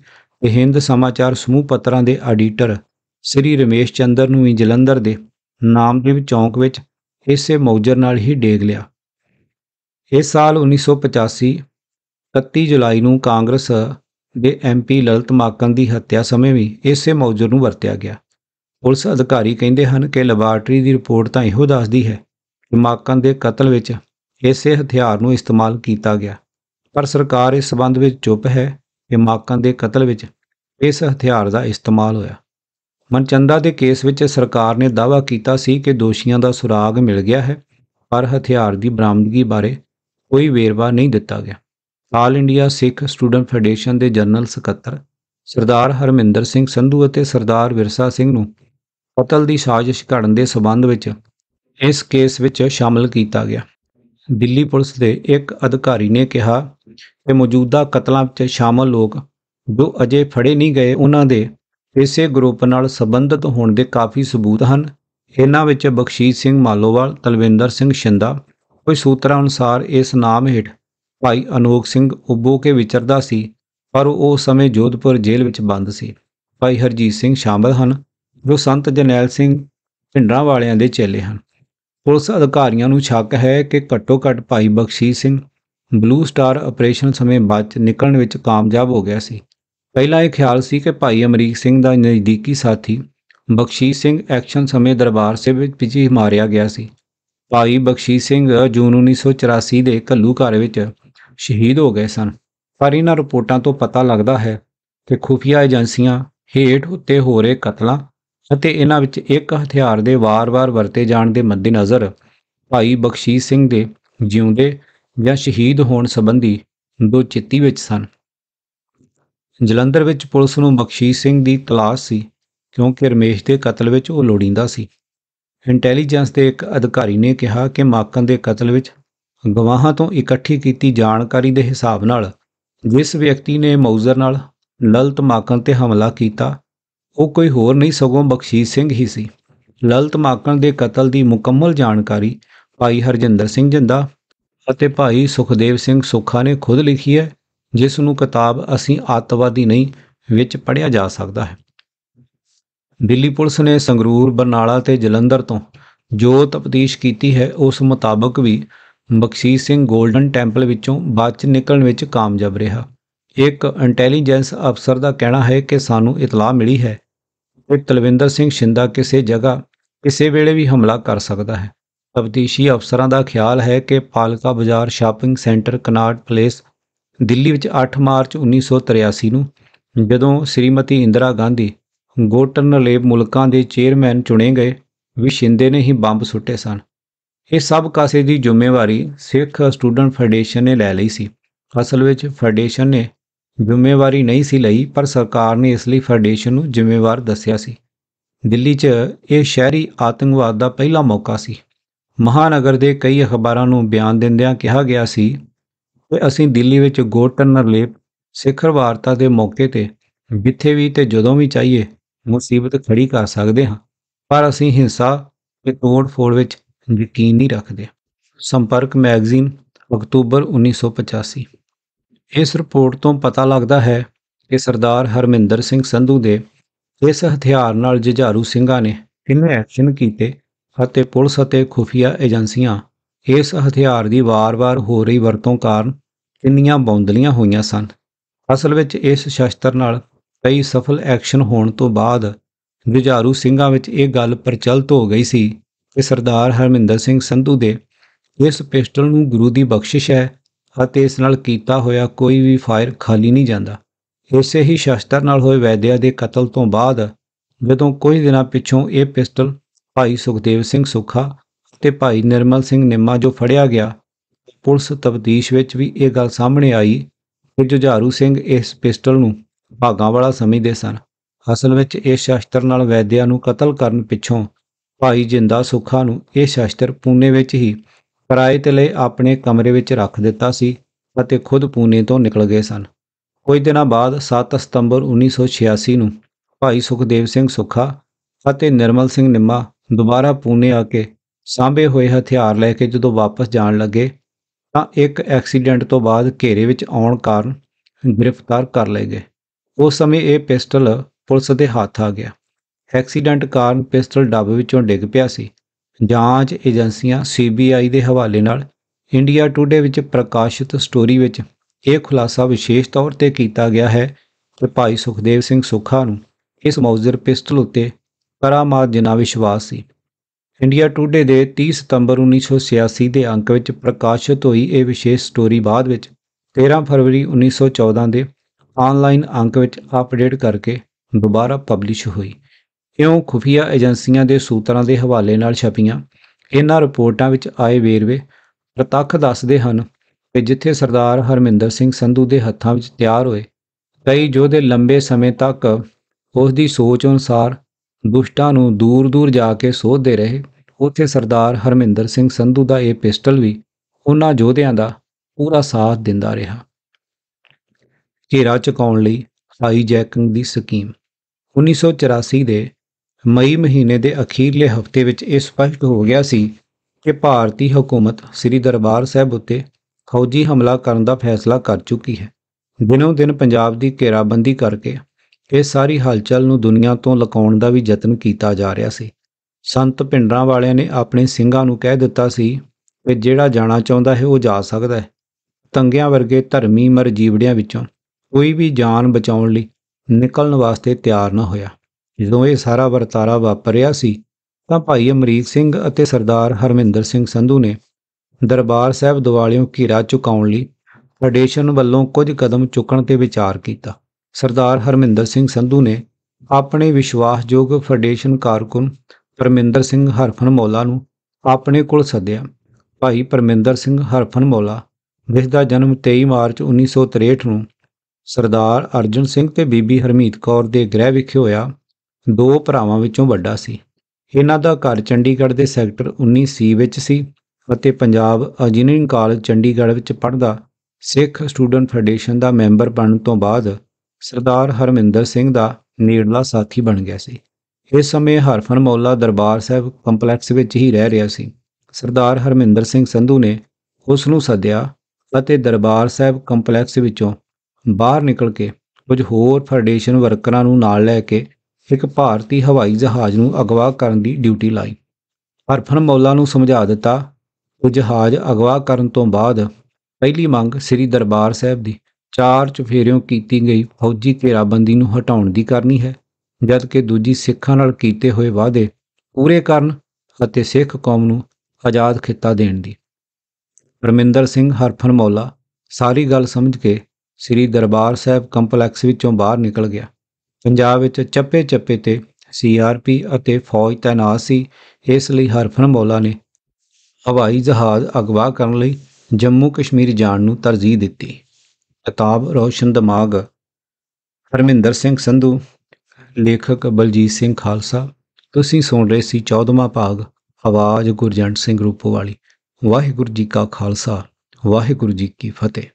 ਹਿੰਦ ਸਮਾਚਾਰ ਸਮੂਹ ਪੱਤਰਾਂ ਦੇ ਐਡੀਟਰ ਸ੍ਰੀ ਰਮੇਸ਼ ਚੰਦਰ ਨੂੰ ਵੀ ਜਲੰਧਰ ਦੇ ਨਾਮਦੇਵ ਚੌਂਕ ਵਿੱਚ ਇਸੇ ਮੌਜਰ ਨਾਲ ਹੀ ਡੇਗ ਲਿਆ ਇਸ ਸਾਲ 1985 31 ਜੁਲਾਈ ਨੂੰ ਕਾਂਗਰਸ ਦੇ ਐਮਪੀ ਲਲਤ ਮਾਕਨ ਦੀ ਹੱਤਿਆ ਸਮੇਂ ਵੀ ਇਸੇ ਮੌਜਰ ਨੂੰ ਵਰਤਿਆ ਗਿਆ ਪੁਲਿਸ ਅਧਿਕਾਰੀ ਕਹਿੰਦੇ ਹਨ ਕਿ ਲੈਬਾਰਟਰੀ ਦੀ ਰਿਪੋਰਟ ਤਾਂ ਇਹੋ ਦੱਸਦੀ ਹੈ ਕਿ ਮਾਕਨ ਦੇ ਕਤਲ ਵਿੱਚ ਇਸੇ ਹਥਿਆਰ ਨੂੰ ਇਸਤੇਮਾਲ ਕੀਤਾ ਗਿਆ ਪਰ ਸਰਕਾਰ ਇਸ ਸਬੰਧ ਵਿੱਚ ਚੁੱਪ ਹੈ ਕਿ ਮਾਕਨ ਦੇ ਕਤਲ ਵਿੱਚ ਇਸ ਹਥਿਆਰ ਦਾ ਇਸਤੇਮਾਲ ਹੋਇਆ ਮਨਚੰਦਾ ਦੇ ਕੇਸ ਵਿੱਚ ਸਰਕਾਰ ਨੇ ਦਾਵਾ ਕੀਤਾ ਸੀ ਕਿ ਦੋਸ਼ੀਆਂ ਦਾ ਸੁਰਾਗ ਮਿਲ ਗਿਆ ਹੈ ਪਰ ਹਥਿਆਰ ਦੀ ਬਰਾਮਦਗੀ ਬਾਰੇ ਕੋਈ ਵੇਰਵਾ ਨਹੀਂ ਦਿੱਤਾ ਗਿਆ all India Sikh student federation ਦੇ ਜਨਰਲ ਸਕੱਤਰ ਸਰਦਾਰ ਹਰਮਿੰਦਰ ਸਿੰਘ ਸੰਧੂ ਅਤੇ ਸਰਦਾਰ ਵਿਰਸਾ ਸਿੰਘ ਨੂੰ ਕਤਲ ਦੀ ਸਾਜ਼ਿਸ਼ ਘੜਨ ਦੇ ਸਬੰਧ ਵਿੱਚ ਇਸ ਕੇਸ ਵਿੱਚ ਸ਼ਾਮਲ ਕੀਤਾ ਗਿਆ ਦਿੱਲੀ ਪੁਲਿਸ ਦੇ ਇੱਕ ਅਧਿਕਾਰੀ ਨੇ ਕਿਹਾ ਕਿ ਮੌਜੂਦਾ ਕਤਲਾਂ ਵਿੱਚ ਸ਼ਾਮਲ ਲੋਕ ਜੋ ਅਜੇ ਫੜੇ ਨਹੀਂ ਗਏ ਉਹਨਾਂ ਦੇ ਇਸੇ ਗਰੁੱਪ ਨਾਲ ਸੰਬੰਧਿਤ ਹੋਣ ਦੇ ਕਾਫੀ ਸਬੂਤ ਹਨ ਇਹਨਾਂ ਵਿੱਚ ਬਖਸ਼ੀਸ਼ ਸਿੰਘ ਮਾਲੋਵਾਲ ਤਲਵਿੰਦਰ ਸਿੰਘ ਸ਼ਿੰਦਾ ਕੋਈ ਸੂਤਰਾਂ ਅਨੁਸਾਰ ਇਸ ਨਾਮ ਹੇਠ ਭਾਈ ਅਨੋਖ ਸਿੰਘ ਉੱਬੋ ਕੇ ਵਿਚਰਦਾ ਸੀ ਪਰ ਉਹ ਉਸ ਸਮੇਂ ਜੋਧਪੁਰ ਜੇਲ੍ਹ ਵਿੱਚ ਬੰਦ ਸੀ ਭਾਈ ਹਰਜੀਤ ਸਿੰਘ ਸ਼ਾਮਲ ਹਨ ਜੋ ਸੰਤ ਜਨੈਲ ਸਿੰਘ ਢਿੰਡਰਾਂ ਵਾਲਿਆਂ ਦੇ ਚੇਲੇ ਹਨ ਪੁਲਿਸ ਅਧਿਕਾਰੀਆਂ ਨੂੰ ਸ਼ੱਕ ਹੈ ਕਿ ਘੱਟੋ-ਘੱਟ Bhai Bakhshish Singh blue star operation ਸਮੇਂ ਬਚ ਨਿਕਲਣ ਵਿੱਚ ਕਾਮਯਾਬ ਹੋ ਗਿਆ ਸੀ ਪਹਿਲਾ ਇਹ ਖਿਆਲ ਸੀ ਕਿ ਭਾਈ ਅਮਰੀਕ ਸਿੰਘ ਦਾ ਨਜ਼ਦੀਕੀ ਸਾਥੀ ਬਖਸ਼ੀਸ਼ ਸਿੰਘ ਐਕਸ਼ਨ ਸਮੇਂ ਦਰਬਾਰ ਸੇ ਵਿੱਚ ਪਿੱਛੇ ਮਾਰਿਆ ਗਿਆ ਸੀ ਭਾਈ ਬਖਸ਼ੀਸ਼ ਸਿੰਘ ਜੂਨ 1984 ਦੇ ਕੱਲੂ ਘਰ ਵਿੱਚ ਸ਼ਹੀਦ ਹੋ ਗਏ ਸਨ ਪਰ ਇਹਨਾਂ ਰਿਪੋਰਟਾਂ ਤੋਂ ਪਤਾ ਲੱਗਦਾ ਹੈ ਕਿ ਖੁਫੀਆ ਏਜੰਸੀਆਂ ਹੇਠ ਉੱਤੇ ਹੋ ਰਹੇ ਕਤਲਾਂ ਅਤੇ ਇਹਨਾਂ ਵਿੱਚ ਇੱਕ ਹਥਿਆਰ ਦੇ ਵਾਰ-ਵਾਰ ਵਰਤੇ ਜਾਣ ਦੇ ਮੱਦੇਨਜ਼ਰ ਭਾਈ ਬਖਸ਼ੀਸ਼ ਸਿੰਘ ਦੇ ਜਿਉਂਦੇ ਜਾਂ ਸ਼ਹੀਦ ਹੋਣ ਸੰਬੰਧੀ ਦੋ ਚਿੱਤੀ ਵਿੱਚ ਸਨ ਜਲੰਧਰ ਵਿੱਚ ਪੁਲਿਸ ਨੂੰ ਬਖਸ਼ੀਸ਼ ਸਿੰਘ ਦੀ ਤਲਾਸ਼ ਸੀ ਕਿਉਂਕਿ ਰਮੇਸ਼ ਦੇ ਕਤਲ ਵਿੱਚ ਉਹ ਲੋੜੀਂਦਾ ਸੀ ਇੰਟੈਲੀਜੈਂਸ ਦੇ ਇੱਕ ਅਧਿਕਾਰੀ ਨੇ ਕਿਹਾ ਕਿ ਮਾਕਨ ਦੇ ਕਤਲ ਵਿੱਚ ਗਵਾਹਾਂ ਤੋਂ ਇਕੱਠੀ ਕੀਤੀ ਜਾਣਕਾਰੀ ਦੇ ਹਿਸਾਬ ਨਾਲ ਜਿਸ ਵਿਅਕਤੀ ਨੇ ਮੌਜ਼ਰ ਨਾਲ ਲਲਤ ਮਾਕਨ ਤੇ ਹਮਲਾ ਕੀਤਾ ਉਹ ਕੋਈ ਹੋਰ ਨਹੀਂ ਸਗੋਂ ਬਖਸ਼ੀਸ਼ ਸਿੰਘ ਹੀ ਸੀ ਲਲਤ ਮਾਕਨ ਦੇ ਕਤਲ ਦੀ ਮੁਕੰਮਲ ਜਾਣਕਾਰੀ ਭਾਈ ਹਰਜਿੰਦਰ ਸਿੰਘ ਜੰਦਾ ਅਤੇ ਭਾਈ ਸੁਖਦੇਵ ਸਿੰਘ ਸੁਖਾ ਨੇ ਖੁਦ ਲਿਖੀ ਹੈ ਜਿਸ ਨੂੰ ਕਿਤਾਬ ਅਸੀਂ ਆਤਵਾਦੀ ਨਹੀਂ ਵਿੱਚ ਪੜਿਆ ਜਾ ਸਕਦਾ ਹੈ ਦਿੱਲੀ ਪੁਲਿਸ ਨੇ ਸੰਗਰੂਰ ਬਰਨਾਲਾ ਤੇ ਜਲੰਧਰ ਤੋਂ ਜੋ ਤਪਤੀਸ਼ ਕੀਤੀ ਹੈ ਉਸ ਮੁਤਾਬਕ ਵੀ ਬਖਸ਼ੀ ਸਿੰਘ 골ਡਨ ਟੈਂਪਲ ਵਿੱਚੋਂ ਚ ਨਿਕਲਣ ਵਿੱਚ ਕਾਮਯਾਬ ਰਿਹਾ ਇੱਕ ਇੰਟੈਲੀਜੈਂਸ ਅਫਸਰ ਦਾ ਕਹਿਣਾ ਹੈ ਕਿ ਸਾਨੂੰ ਇਤਲਾਹ ਮਿਲੀ ਹੈ ਕਿ ਤਲਵਿੰਦਰ ਸਿੰਘ ਸ਼ਿੰਦਾ ਕਿਸੇ ਜਗ੍ਹਾ ਕਿਸੇ ਵੇਲੇ ਵੀ ਹਮਲਾ ਕਰ ਸਕਦਾ ਹੈ ਤਪਤੀਸ਼ੀ ਅਫਸਰਾਂ ਦਾ ਖਿਆਲ ਹੈ ਕਿ ਪਾਲਕਾ ਬਾਜ਼ਾਰ ਸ਼ਾਪਿੰਗ ਸੈਂਟਰ ਕਨਾਟ ਪਲੇਸ ਦਿੱਲੀ ਵਿੱਚ 8 ਮਾਰਚ 1983 ਨੂੰ ਜਦੋਂ ਸ਼੍ਰੀਮਤੀ ਇੰਦਰਾ ਗਾਂਧੀ ਗੋਟਨ ਲੇਬ ਮੁਲਕਾਂ ਦੇ ਚੇਅਰਮੈਨ ਚੁਣੇ ਗਏ ਵਿਸ਼ਿੰਦੇ ਨੇ ਹੀ ਬੰਬ ਸੁੱਟੇ ਸਨ ਇਹ ਸਭ ਕਾਸੇ ਦੀ ਜ਼ਿੰਮੇਵਾਰੀ ਸਿੱਖ ਸਟੂਡੈਂਟ ਫੈਡਰੇਸ਼ਨ ਨੇ ਲੈ ਲਈ ਸੀ ਅਸਲ ਵਿੱਚ ਫੈਡਰੇਸ਼ਨ ਨੇ ਜ਼ਿੰਮੇਵਾਰੀ ਨਹੀਂ ਸੀ ਲਈ ਪਰ ਸਰਕਾਰ ਨੇ ਇਸ ਲਈ ਫੈਡਰੇਸ਼ਨ ਨੂੰ ਜ਼ਿੰਮੇਵਾਰ ਦੱਸਿਆ ਸੀ ਦਿੱਲੀ 'ਚ ਇਹ ਸ਼ਹਿਰੀ ਆਤੰਕਵਾਦ ਦਾ ਪਹਿਲਾ ਮੌਕਾ ਸੀ ਮਹਾਨਗਰ ਦੇ ਕਈ ਅਖਬਾਰਾਂ ਨੂੰ ਬਿਆਨ ਦਿੰਦਿਆਂ ਕਿਹਾ ਗਿਆ ਸੀ ਅਸੀਂ ਦਿੱਲੀ ਵਿੱਚ ਗੋਟਨਰ ਲੇਪ ਸਿਖਰ ਵਾਰਤਾ ਦੇ ਮੌਕੇ ਤੇ ਜਿੱਥੇ ਵੀ ਤੇ ਜਦੋਂ ਵੀ ਚਾਹੀਏ ਮੁਸੀਬਤ ਖੜੀ ਕਰ ਸਕਦੇ ਹਾਂ ਪਰ ਅਸੀਂ ਹਿੰਸਾ ਤੇ ਤੋੜ-ਫੋੜ ਵਿੱਚ ਯਕੀਨ ਨਹੀਂ ਰੱਖਦੇ ਸੰਪਰਕ ਮੈਗਜ਼ੀਨ ਅਕਤੂਬਰ 1985 ਇਸ ਰਿਪੋਰਟ ਤੋਂ ਪਤਾ ਲੱਗਦਾ ਹੈ ਕਿ ਸਰਦਾਰ ਹਰਮਿੰਦਰ ਸਿੰਘ ਸੰਧੂ ਦੇ ਇਸ ਹਥਿਆਰ ਨਾਲ ਜੁਝਾਰੂ ਸਿੰਘਾਂ ਨੇ ਕਿੰਨੇ ਐਕਸ਼ਨ ਕੀਤੇ ਅਤੇ ਪੁਲਿਸ ਅਤੇ ਖੁਫੀਆ ਏਜੰਸੀਆਂ ਇਸ ਹਥਿਆਰ ਦੀ ਵਾਰ-ਵਾਰ ਹੋ ਰਹੀ ਵਰਤੋਂ ਕਾਰਨ ਤਿੰਨੀਆਂ ਬੌਂਦਲੀਆਂ ਹੋਈਆਂ ਸਨ ਅਸਲ ਵਿੱਚ ਇਸ ਸ਼ਸਤਰ ਨਾਲ ਕਈ ਸਫਲ ਐਕਸ਼ਨ ਹੋਣ ਤੋਂ ਬਾਅਦ ਜੁਝਾਰੂ ਸਿੰਘਾਂ ਵਿੱਚ ਇਹ ਗੱਲ ਪ੍ਰਚਲਿਤ ਹੋ ਗਈ ਸੀ ਕਿ ਸਰਦਾਰ ਹਰਮਿੰਦਰ ਸਿੰਘ ਸੰਧੂ ਦੇ ਇਸ ਪਿਸਟਲ ਨੂੰ ਗੁਰੂ ਦੀ ਬਖਸ਼ਿਸ਼ ਹੈ ਅਤੇ ਇਸ ਨਾਲ ਕੀਤਾ ਹੋਇਆ ਕੋਈ ਵੀ ਫਾਇਰ ਖਾਲੀ ਨਹੀਂ ਜਾਂਦਾ ਇਸੇ ਹੀ ਸ਼ਸਤਰ ਨਾਲ ਹੋਏ ਵੈਦਿਆ ਦੇ ਕਤਲ ਤੋਂ ਬਾਅਦ ਜਦੋਂ ਕੁਝ ਦਿਨਾਂ ਪਿੱਛੋਂ ਇਹ ਪਿਸਟਲ ਭਾਈ ਸੁਖਦੇਵ ਸਿੰਘ ਸੁਖਾ ਤੇ ਭਾਈ ਨਿਰਮਲ ਸਿੰਘ ਨਿੰਮਾ ਜੋ ਫੜਿਆ ਗਿਆ ਪੁਲਿਸ ਤਫਤੀਸ਼ ਵਿੱਚ ਵੀ ਇਹ ਗੱਲ ਸਾਹਮਣੇ ਆਈ ਕਿ ਜੁਝਾਰੂ ਸਿੰਘ ਇਸ ਪਿਸਟਲ ਨੂੰ ਭਾਗਾਂ ਵਾਲਾ ਸਮਝਦੇ ਸਨ ਅਸਲ ਵਿੱਚ ਇਹ ਸ਼ਸਤਰ ਨਾਲ ਵੈਦਿਆ ਨੂੰ ਕਤਲ ਕਰਨ ਪਿੱਛੋਂ ਭਾਈ ਜਿੰਦਾ ਸੁਖਾ ਨੂੰ ਇਹ ਸ਼ਸਤਰ ਪੂਨੇ ਵਿੱਚ ਹੀ ਕਿਰਾਏ ਤੇ ਲਈ ਆਪਣੇ ਕਮਰੇ ਵਿੱਚ ਰੱਖ ਦਿੱਤਾ ਸੀ ਅਤੇ ਖੁਦ ਪੂਨੇ ਤੋਂ ਨਿਕਲ ਗਏ ਸਨ ਕੁਝ ਦਿਨਾਂ ਬਾਅਦ 7 ਸਤੰਬਰ 1986 ਨੂੰ ਭਾਈ ਸੁਖਦੇਵ ਸਿੰਘ ਸੁਖਾ ਅਤੇ ਨਿਰਮਲ ਸਿੰਘ ਨਿੰਮਾ ਦੁਬਾਰਾ ਪੂਨੇ ਆ ਕੇ ਸਾਂਭੇ ਹੋਏ ਹਥਿਆਰ ਲੈ ਕੇ ਜਦੋਂ ਵਾਪਸ ਜਾਣ ਲੱਗੇ ਤਾਂ ਇੱਕ ਐਕਸੀਡੈਂਟ ਤੋਂ ਬਾਅਦ ਘੇਰੇ ਵਿੱਚ ਆਉਣ ਕਾਰਨ ਗ੍ਰਿਫਤਾਰ ਕਰ ਲਏ ਗਏ ਉਸ ਸਮੇਂ ਇਹ ਪਿਸਟਲ ਪੁਲਿਸ ਦੇ ਹੱਥ ਆ ਗਿਆ ਐਕਸੀਡੈਂਟ ਕਾਰਨ ਪਿਸਟਲ ਡੱਬ ਵਿੱਚੋਂ ਡਿੱਗ ਪਿਆ ਸੀ ਜਾਂਚ ਏਜੰਸੀਆਂ ਸੀਬੀਆਈ ਦੇ ਹਵਾਲੇ ਨਾਲ ਇੰਡੀਆ ਟੂਡੇ ਵਿੱਚ ਪ੍ਰਕਾਸ਼ਿਤ ਸਟੋਰੀ ਵਿੱਚ ਇਹ ਖੁਲਾਸਾ ਵਿਸ਼ੇਸ਼ ਤੌਰ ਤੇ ਕੀਤਾ ਗਿਆ ਹੈ ਕਿ ਭਾਈ ਸੁਖਦੇਵ ਸਿੰਘ ਸੁਖਾ ਨੂੰ ਇਸ ਮੌਜਰ ਪਿਸਟਲ ਉੱਤੇ ਕਰਾਮਾਤ ਜਿਨਾ ਵਿਸ਼ਵਾਸ ਸੀ ਇੰਡੀਆ ਟੂਡੇ ਦੇ 30 ਸਤੰਬਰ 1986 ਦੇ ਅੰਕ ਵਿੱਚ ਪ੍ਰਕਾਸ਼ਿਤ ਹੋਈ ਇਹ ਵਿਸ਼ੇਸ਼ ਸਟੋਰੀ ਬਾਅਦ ਵਿੱਚ 13 ਫਰਵਰੀ 1914 ਦੇ ਆਨਲਾਈਨ ਅੰਕ ਵਿੱਚ ਅਪਡੇਟ ਕਰਕੇ ਦੁਬਾਰਾ ਪਬਲਿਸ਼ ਹੋਈ ਕਿਉਂ ਖੁਫੀਆ ਏਜੰਸੀਆਂ ਦੇ ਸੂਤਰਾਂ ਦੇ ਹਵਾਲੇ ਨਾਲ ਛਪੀਆਂ ਇਹਨਾਂ ਰਿਪੋਰਟਾਂ ਵਿੱਚ ਆਏ ਵੇਰਵੇ ਪ੍ਰਤੱਖ ਦੱਸਦੇ ਹਨ ਕਿ ਜਿੱਥੇ ਸਰਦਾਰ ਹਰਮਿੰਦਰ ਸਿੰਘ ਸੰਧੂ ਦੇ ਹੱਥਾਂ ਵਿੱਚ ਤਿਆਰ ਹੋਏ ਕਈ ਯੋਧੇ ਲੰਬੇ ਸਮੇਂ ਤੱਕ ਉਸ ਦੀ ਸੋਚ ਅਨੁਸਾਰ ਦੁਸ਼ਟਾਂ ਨੂੰ ਦੂਰ-ਦੂਰ ਜਾ ਕੇ ਸੋਧਦੇ ਰਹੇ ਉੱਥੇ ਸਰਦਾਰ ਹਰਮਿੰਦਰ ਸਿੰਘ ਸੰਧੂ ਦਾ ਇਹ ਪਿਸਟਲ ਵੀ ਉਹਨਾਂ ਯੋਧਿਆਂ ਦਾ ਪੂਰਾ ਸਾਥ ਦਿੰਦਾ ਰਿਹਾ ਘੇਰਾ ਚਕਾਉਣ ਲਈ ਹਾਈ ਜੈਕਿੰਗ ਦੀ ਸਕੀਮ 1984 ਦੇ ਮਈ ਮਹੀਨੇ ਦੇ ਅਖੀਰਲੇ ਹਫਤੇ ਵਿੱਚ ਇਹ ਸਪਸ਼ਟ ਹੋ ਗਿਆ ਸੀ ਕਿ ਭਾਰਤੀ ਹਕੂਮਤ ਸ੍ਰੀ ਦਰਬਾਰ ਸਾਹਿਬ ਉੱਤੇ ਫੌਜੀ ਹਮਲਾ ਕਰਨ ਦਾ ਫੈਸਲਾ ਕਰ ਚੁੱਕੀ ਹੈ ਦਿਨੋਂ ਦਿਨ ਪੰਜਾਬ ਦੀ ਘੇਰਾਬੰਦੀ ਕਰਕੇ ਇਹ ਸਾਰੀ ਹਲਚਲ ਨੂੰ ਦੁਨੀਆ ਤੋਂ ਲਕਾਉਣ ਦਾ ਵੀ ਯਤਨ ਕੀਤਾ ਜਾ ਰਿਹਾ ਸੀ ਸੰਤ ਪਿੰਡਰਾਂ ਵਾਲਿਆਂ ਨੇ ਆਪਣੇ ਸਿੰਘਾਂ ਨੂੰ ਕਹਿ ਦਿੱਤਾ ਸੀ ਕਿ ਜਿਹੜਾ ਜਾਣਾ ਚਾਹੁੰਦਾ ਹੈ ਉਹ ਜਾ ਸਕਦਾ ਹੈ ਤੰਗਿਆਂ ਵਰਗੇ ਧਰਮੀ ਮਰ ਜੀਵੜਿਆਂ ਵਿੱਚੋਂ ਕੋਈ ਵੀ ਜਾਨ ਬਚਾਉਣ ਲਈ ਨਿਕਲਣ ਵਾਸਤੇ ਤਿਆਰ ਨਾ ਹੋਇਆ ਜਦੋਂ ਇਹ ਸਾਰਾ ਵਰਤਾਰਾ ਵਾਪਰਿਆ ਸੀ ਤਾਂ ਭਾਈ ਅਮਰੀਤ ਸਿੰਘ ਅਤੇ ਸਰਦਾਰ ਹਰਮਿੰਦਰ ਸਿੰਘ ਸੰਧੂ ਨੇ ਦਰਬਾਰ ਸਾਹਿਬ ਦਿਵਾਲਿਓਂ ਘੇਰਾ ਚੁਕਾਉਣ ਲਈ ਫੈਡਰੇਸ਼ਨ ਵੱਲੋਂ ਕੁਝ ਕਦਮ ਚੁੱਕਣ ਤੇ ਵਿਚਾਰ ਕੀਤਾ ਸਰਦਾਰ ਹਰਮਿੰਦਰ ਸਿੰਘ ਸੰਧੂ ਨੇ ਆਪਣੇ ਵਿਸ਼ਵਾਸਯੋਗ ਫੈਡਰੇਸ਼ਨ ਕਾਰਕੁਨ ਪਰਮਿੰਦਰ ਸਿੰਘ ਹਰਫਨ ਮੌਲਾ ਨੂੰ ਆਪਣੇ ਕੋਲ ਸੱਦਿਆ ਭਾਈ ਪਰਮਿੰਦਰ ਸਿੰਘ ਹਰਫਨ ਮੌਲਾ ਜਿਸ ਦਾ ਜਨਮ 23 ਮਾਰਚ 1963 ਨੂੰ ਸਰਦਾਰ ਅਰਜਨ ਸਿੰਘ ਤੇ ਬੀਬੀ ਹਰਮੀਤ ਕੌਰ ਦੇ ਗ੍ਰਹਿ ਵਿਖੇ ਹੋਇਆ ਦੋ ਭਰਾਵਾਂ ਵਿੱਚੋਂ ਵੱਡਾ ਸੀ ਇਹਨਾਂ ਦਾ ਘਰ ਚੰਡੀਗੜ੍ਹ ਦੇ ਸੈਕਟਰ 19 ਸੀ ਵਿੱਚ ਸੀ ਅਤੇ ਪੰਜਾਬ ਇੰਜੀਨੀਅਰਿੰਗ ਕਾਲਜ ਚੰਡੀਗੜ੍ਹ ਵਿੱਚ ਪੜ੍ਹਦਾ ਸਿੱਖ ਸਟੂਡੈਂਟ ਫੈਡਰੇਸ਼ਨ ਦਾ ਮੈਂਬਰ ਬਣਨ ਤੋਂ ਬਾਅਦ ਸਰਦਾਰ ਹਰਮਿੰਦਰ ਸਿੰਘ ਦਾ ਨੇੜਲਾ ਸਾਥੀ ਬਣ ਗਿਆ ਸੀ ਇਸ ਸਮੇਂ ਹਰਫਨ ਮੌਲਾ ਦਰਬਾਰ ਸਾਹਿਬ ਕੰਪਲੈਕਸ ਵਿੱਚ ਹੀ ਰਹਿ ਰਿਹਾ ਸੀ ਸਰਦਾਰ ਹਰਮਿੰਦਰ ਸਿੰਘ ਸੰਧੂ ਨੇ ਉਸ ਨੂੰ ਸੱਦਿਆ ਅਤੇ ਦਰਬਾਰ ਸਾਹਿਬ ਕੰਪਲੈਕਸ ਵਿੱਚੋਂ ਬਾਹਰ ਨਿਕਲ ਕੇ ਕੁਝ ਹੋਰ ਫੈਡਰੇਸ਼ਨ ਵਰਕਰਾਂ ਨੂੰ ਨਾਲ ਲੈ ਕੇ ਇੱਕ ਭਾਰਤੀ ਹਵਾਈ ਜਹਾਜ਼ ਨੂੰ ਅਗਵਾ ਕਰਨ ਦੀ ਡਿਊਟੀ ਲਾਈ ਹਰਫਨ ਮੌਲਾ ਨੂੰ ਸਮਝਾ ਦਿੱਤਾ ਕਿ ਜਹਾਜ਼ ਅਗਵਾ ਕਰਨ ਤੋਂ ਬਾਅਦ ਪਹਿਲੀ ਮੰਗ ਸ੍ਰੀ ਦਰਬਾਰ ਸਾਹਿਬ ਦੀ ਚਾਰ ਚੁਫੇਰਿਓਂ ਕੀਤੀ ਗਈ ਫੌਜੀ ਘੇਰਾਬੰਦੀ ਨੂੰ ਹਟਾਉਣ ਦੀ ਕਰਨੀ ਹੈ ਜਦਕਿ ਦੂਜੀ ਸਿੱਖਾਂ ਨਾਲ ਕੀਤੇ ਹੋਏ ਵਾਅਦੇ ਪੂਰੇ ਕਰਨ ਅਤੇ ਸਿੱਖ ਕੌਮ ਨੂੰ ਆਜ਼ਾਦ ਖਿੱਤਾ ਦੇਣ ਦੀ ਰਮਿੰਦਰ ਸਿੰਘ ਹਰਫਨ ਮੌਲਾ ਸਾਰੀ ਗੱਲ ਸਮਝ ਕੇ ਸ੍ਰੀ ਦਰਬਾਰ ਸਾਹਿਬ ਕੰਪਲੈਕਸ ਵਿੱਚੋਂ ਬਾਹਰ ਨਿਕਲ ਗਿਆ ਪੰਜਾਬ ਵਿੱਚ ਚੱਪੇ ਚੱਪੇ ਤੇ ਸੀਆਰਪੀ ਅਤੇ ਫੌਜ ਤਾਇਨਾਤ ਸੀ ਇਸ ਲਈ ਹਰਫਨ ਮੌਲਾ ਨੇ ਹਵਾਈ ਜਹਾਜ਼ ਅਗਵਾ ਕਰਨ ਲਈ ਜੰਮੂ ਕਸ਼ਮੀਰ ਜਾਣ ਨੂੰ ਤਰਜੀਹ ਦਿੱਤੀ ਕਿਤਾਬ ਰੋਸ਼ਨ ਦਿਮਾਗ ਹਰਮਿੰਦਰ ਸਿੰਘ ਸੰਧੂ ਲੇਖਕ ਬਲਜੀਤ ਸਿੰਘ ਖਾਲਸਾ ਤੁਸੀਂ ਸੁਣ ਰਹੇ ਸੀ 14ਵਾਂ ਭਾਗ ਆਵਾਜ਼ ਗੁਰਜੰਟ ਸਿੰਘ ਰੂਪੋ ਵਾਲੀ ਵਾਹਿਗੁਰੂ ਜੀ ਕਾ ਖਾਲਸਾ ਵਾਹਿਗੁਰੂ ਜੀ ਕੀ ਫਤਿਹ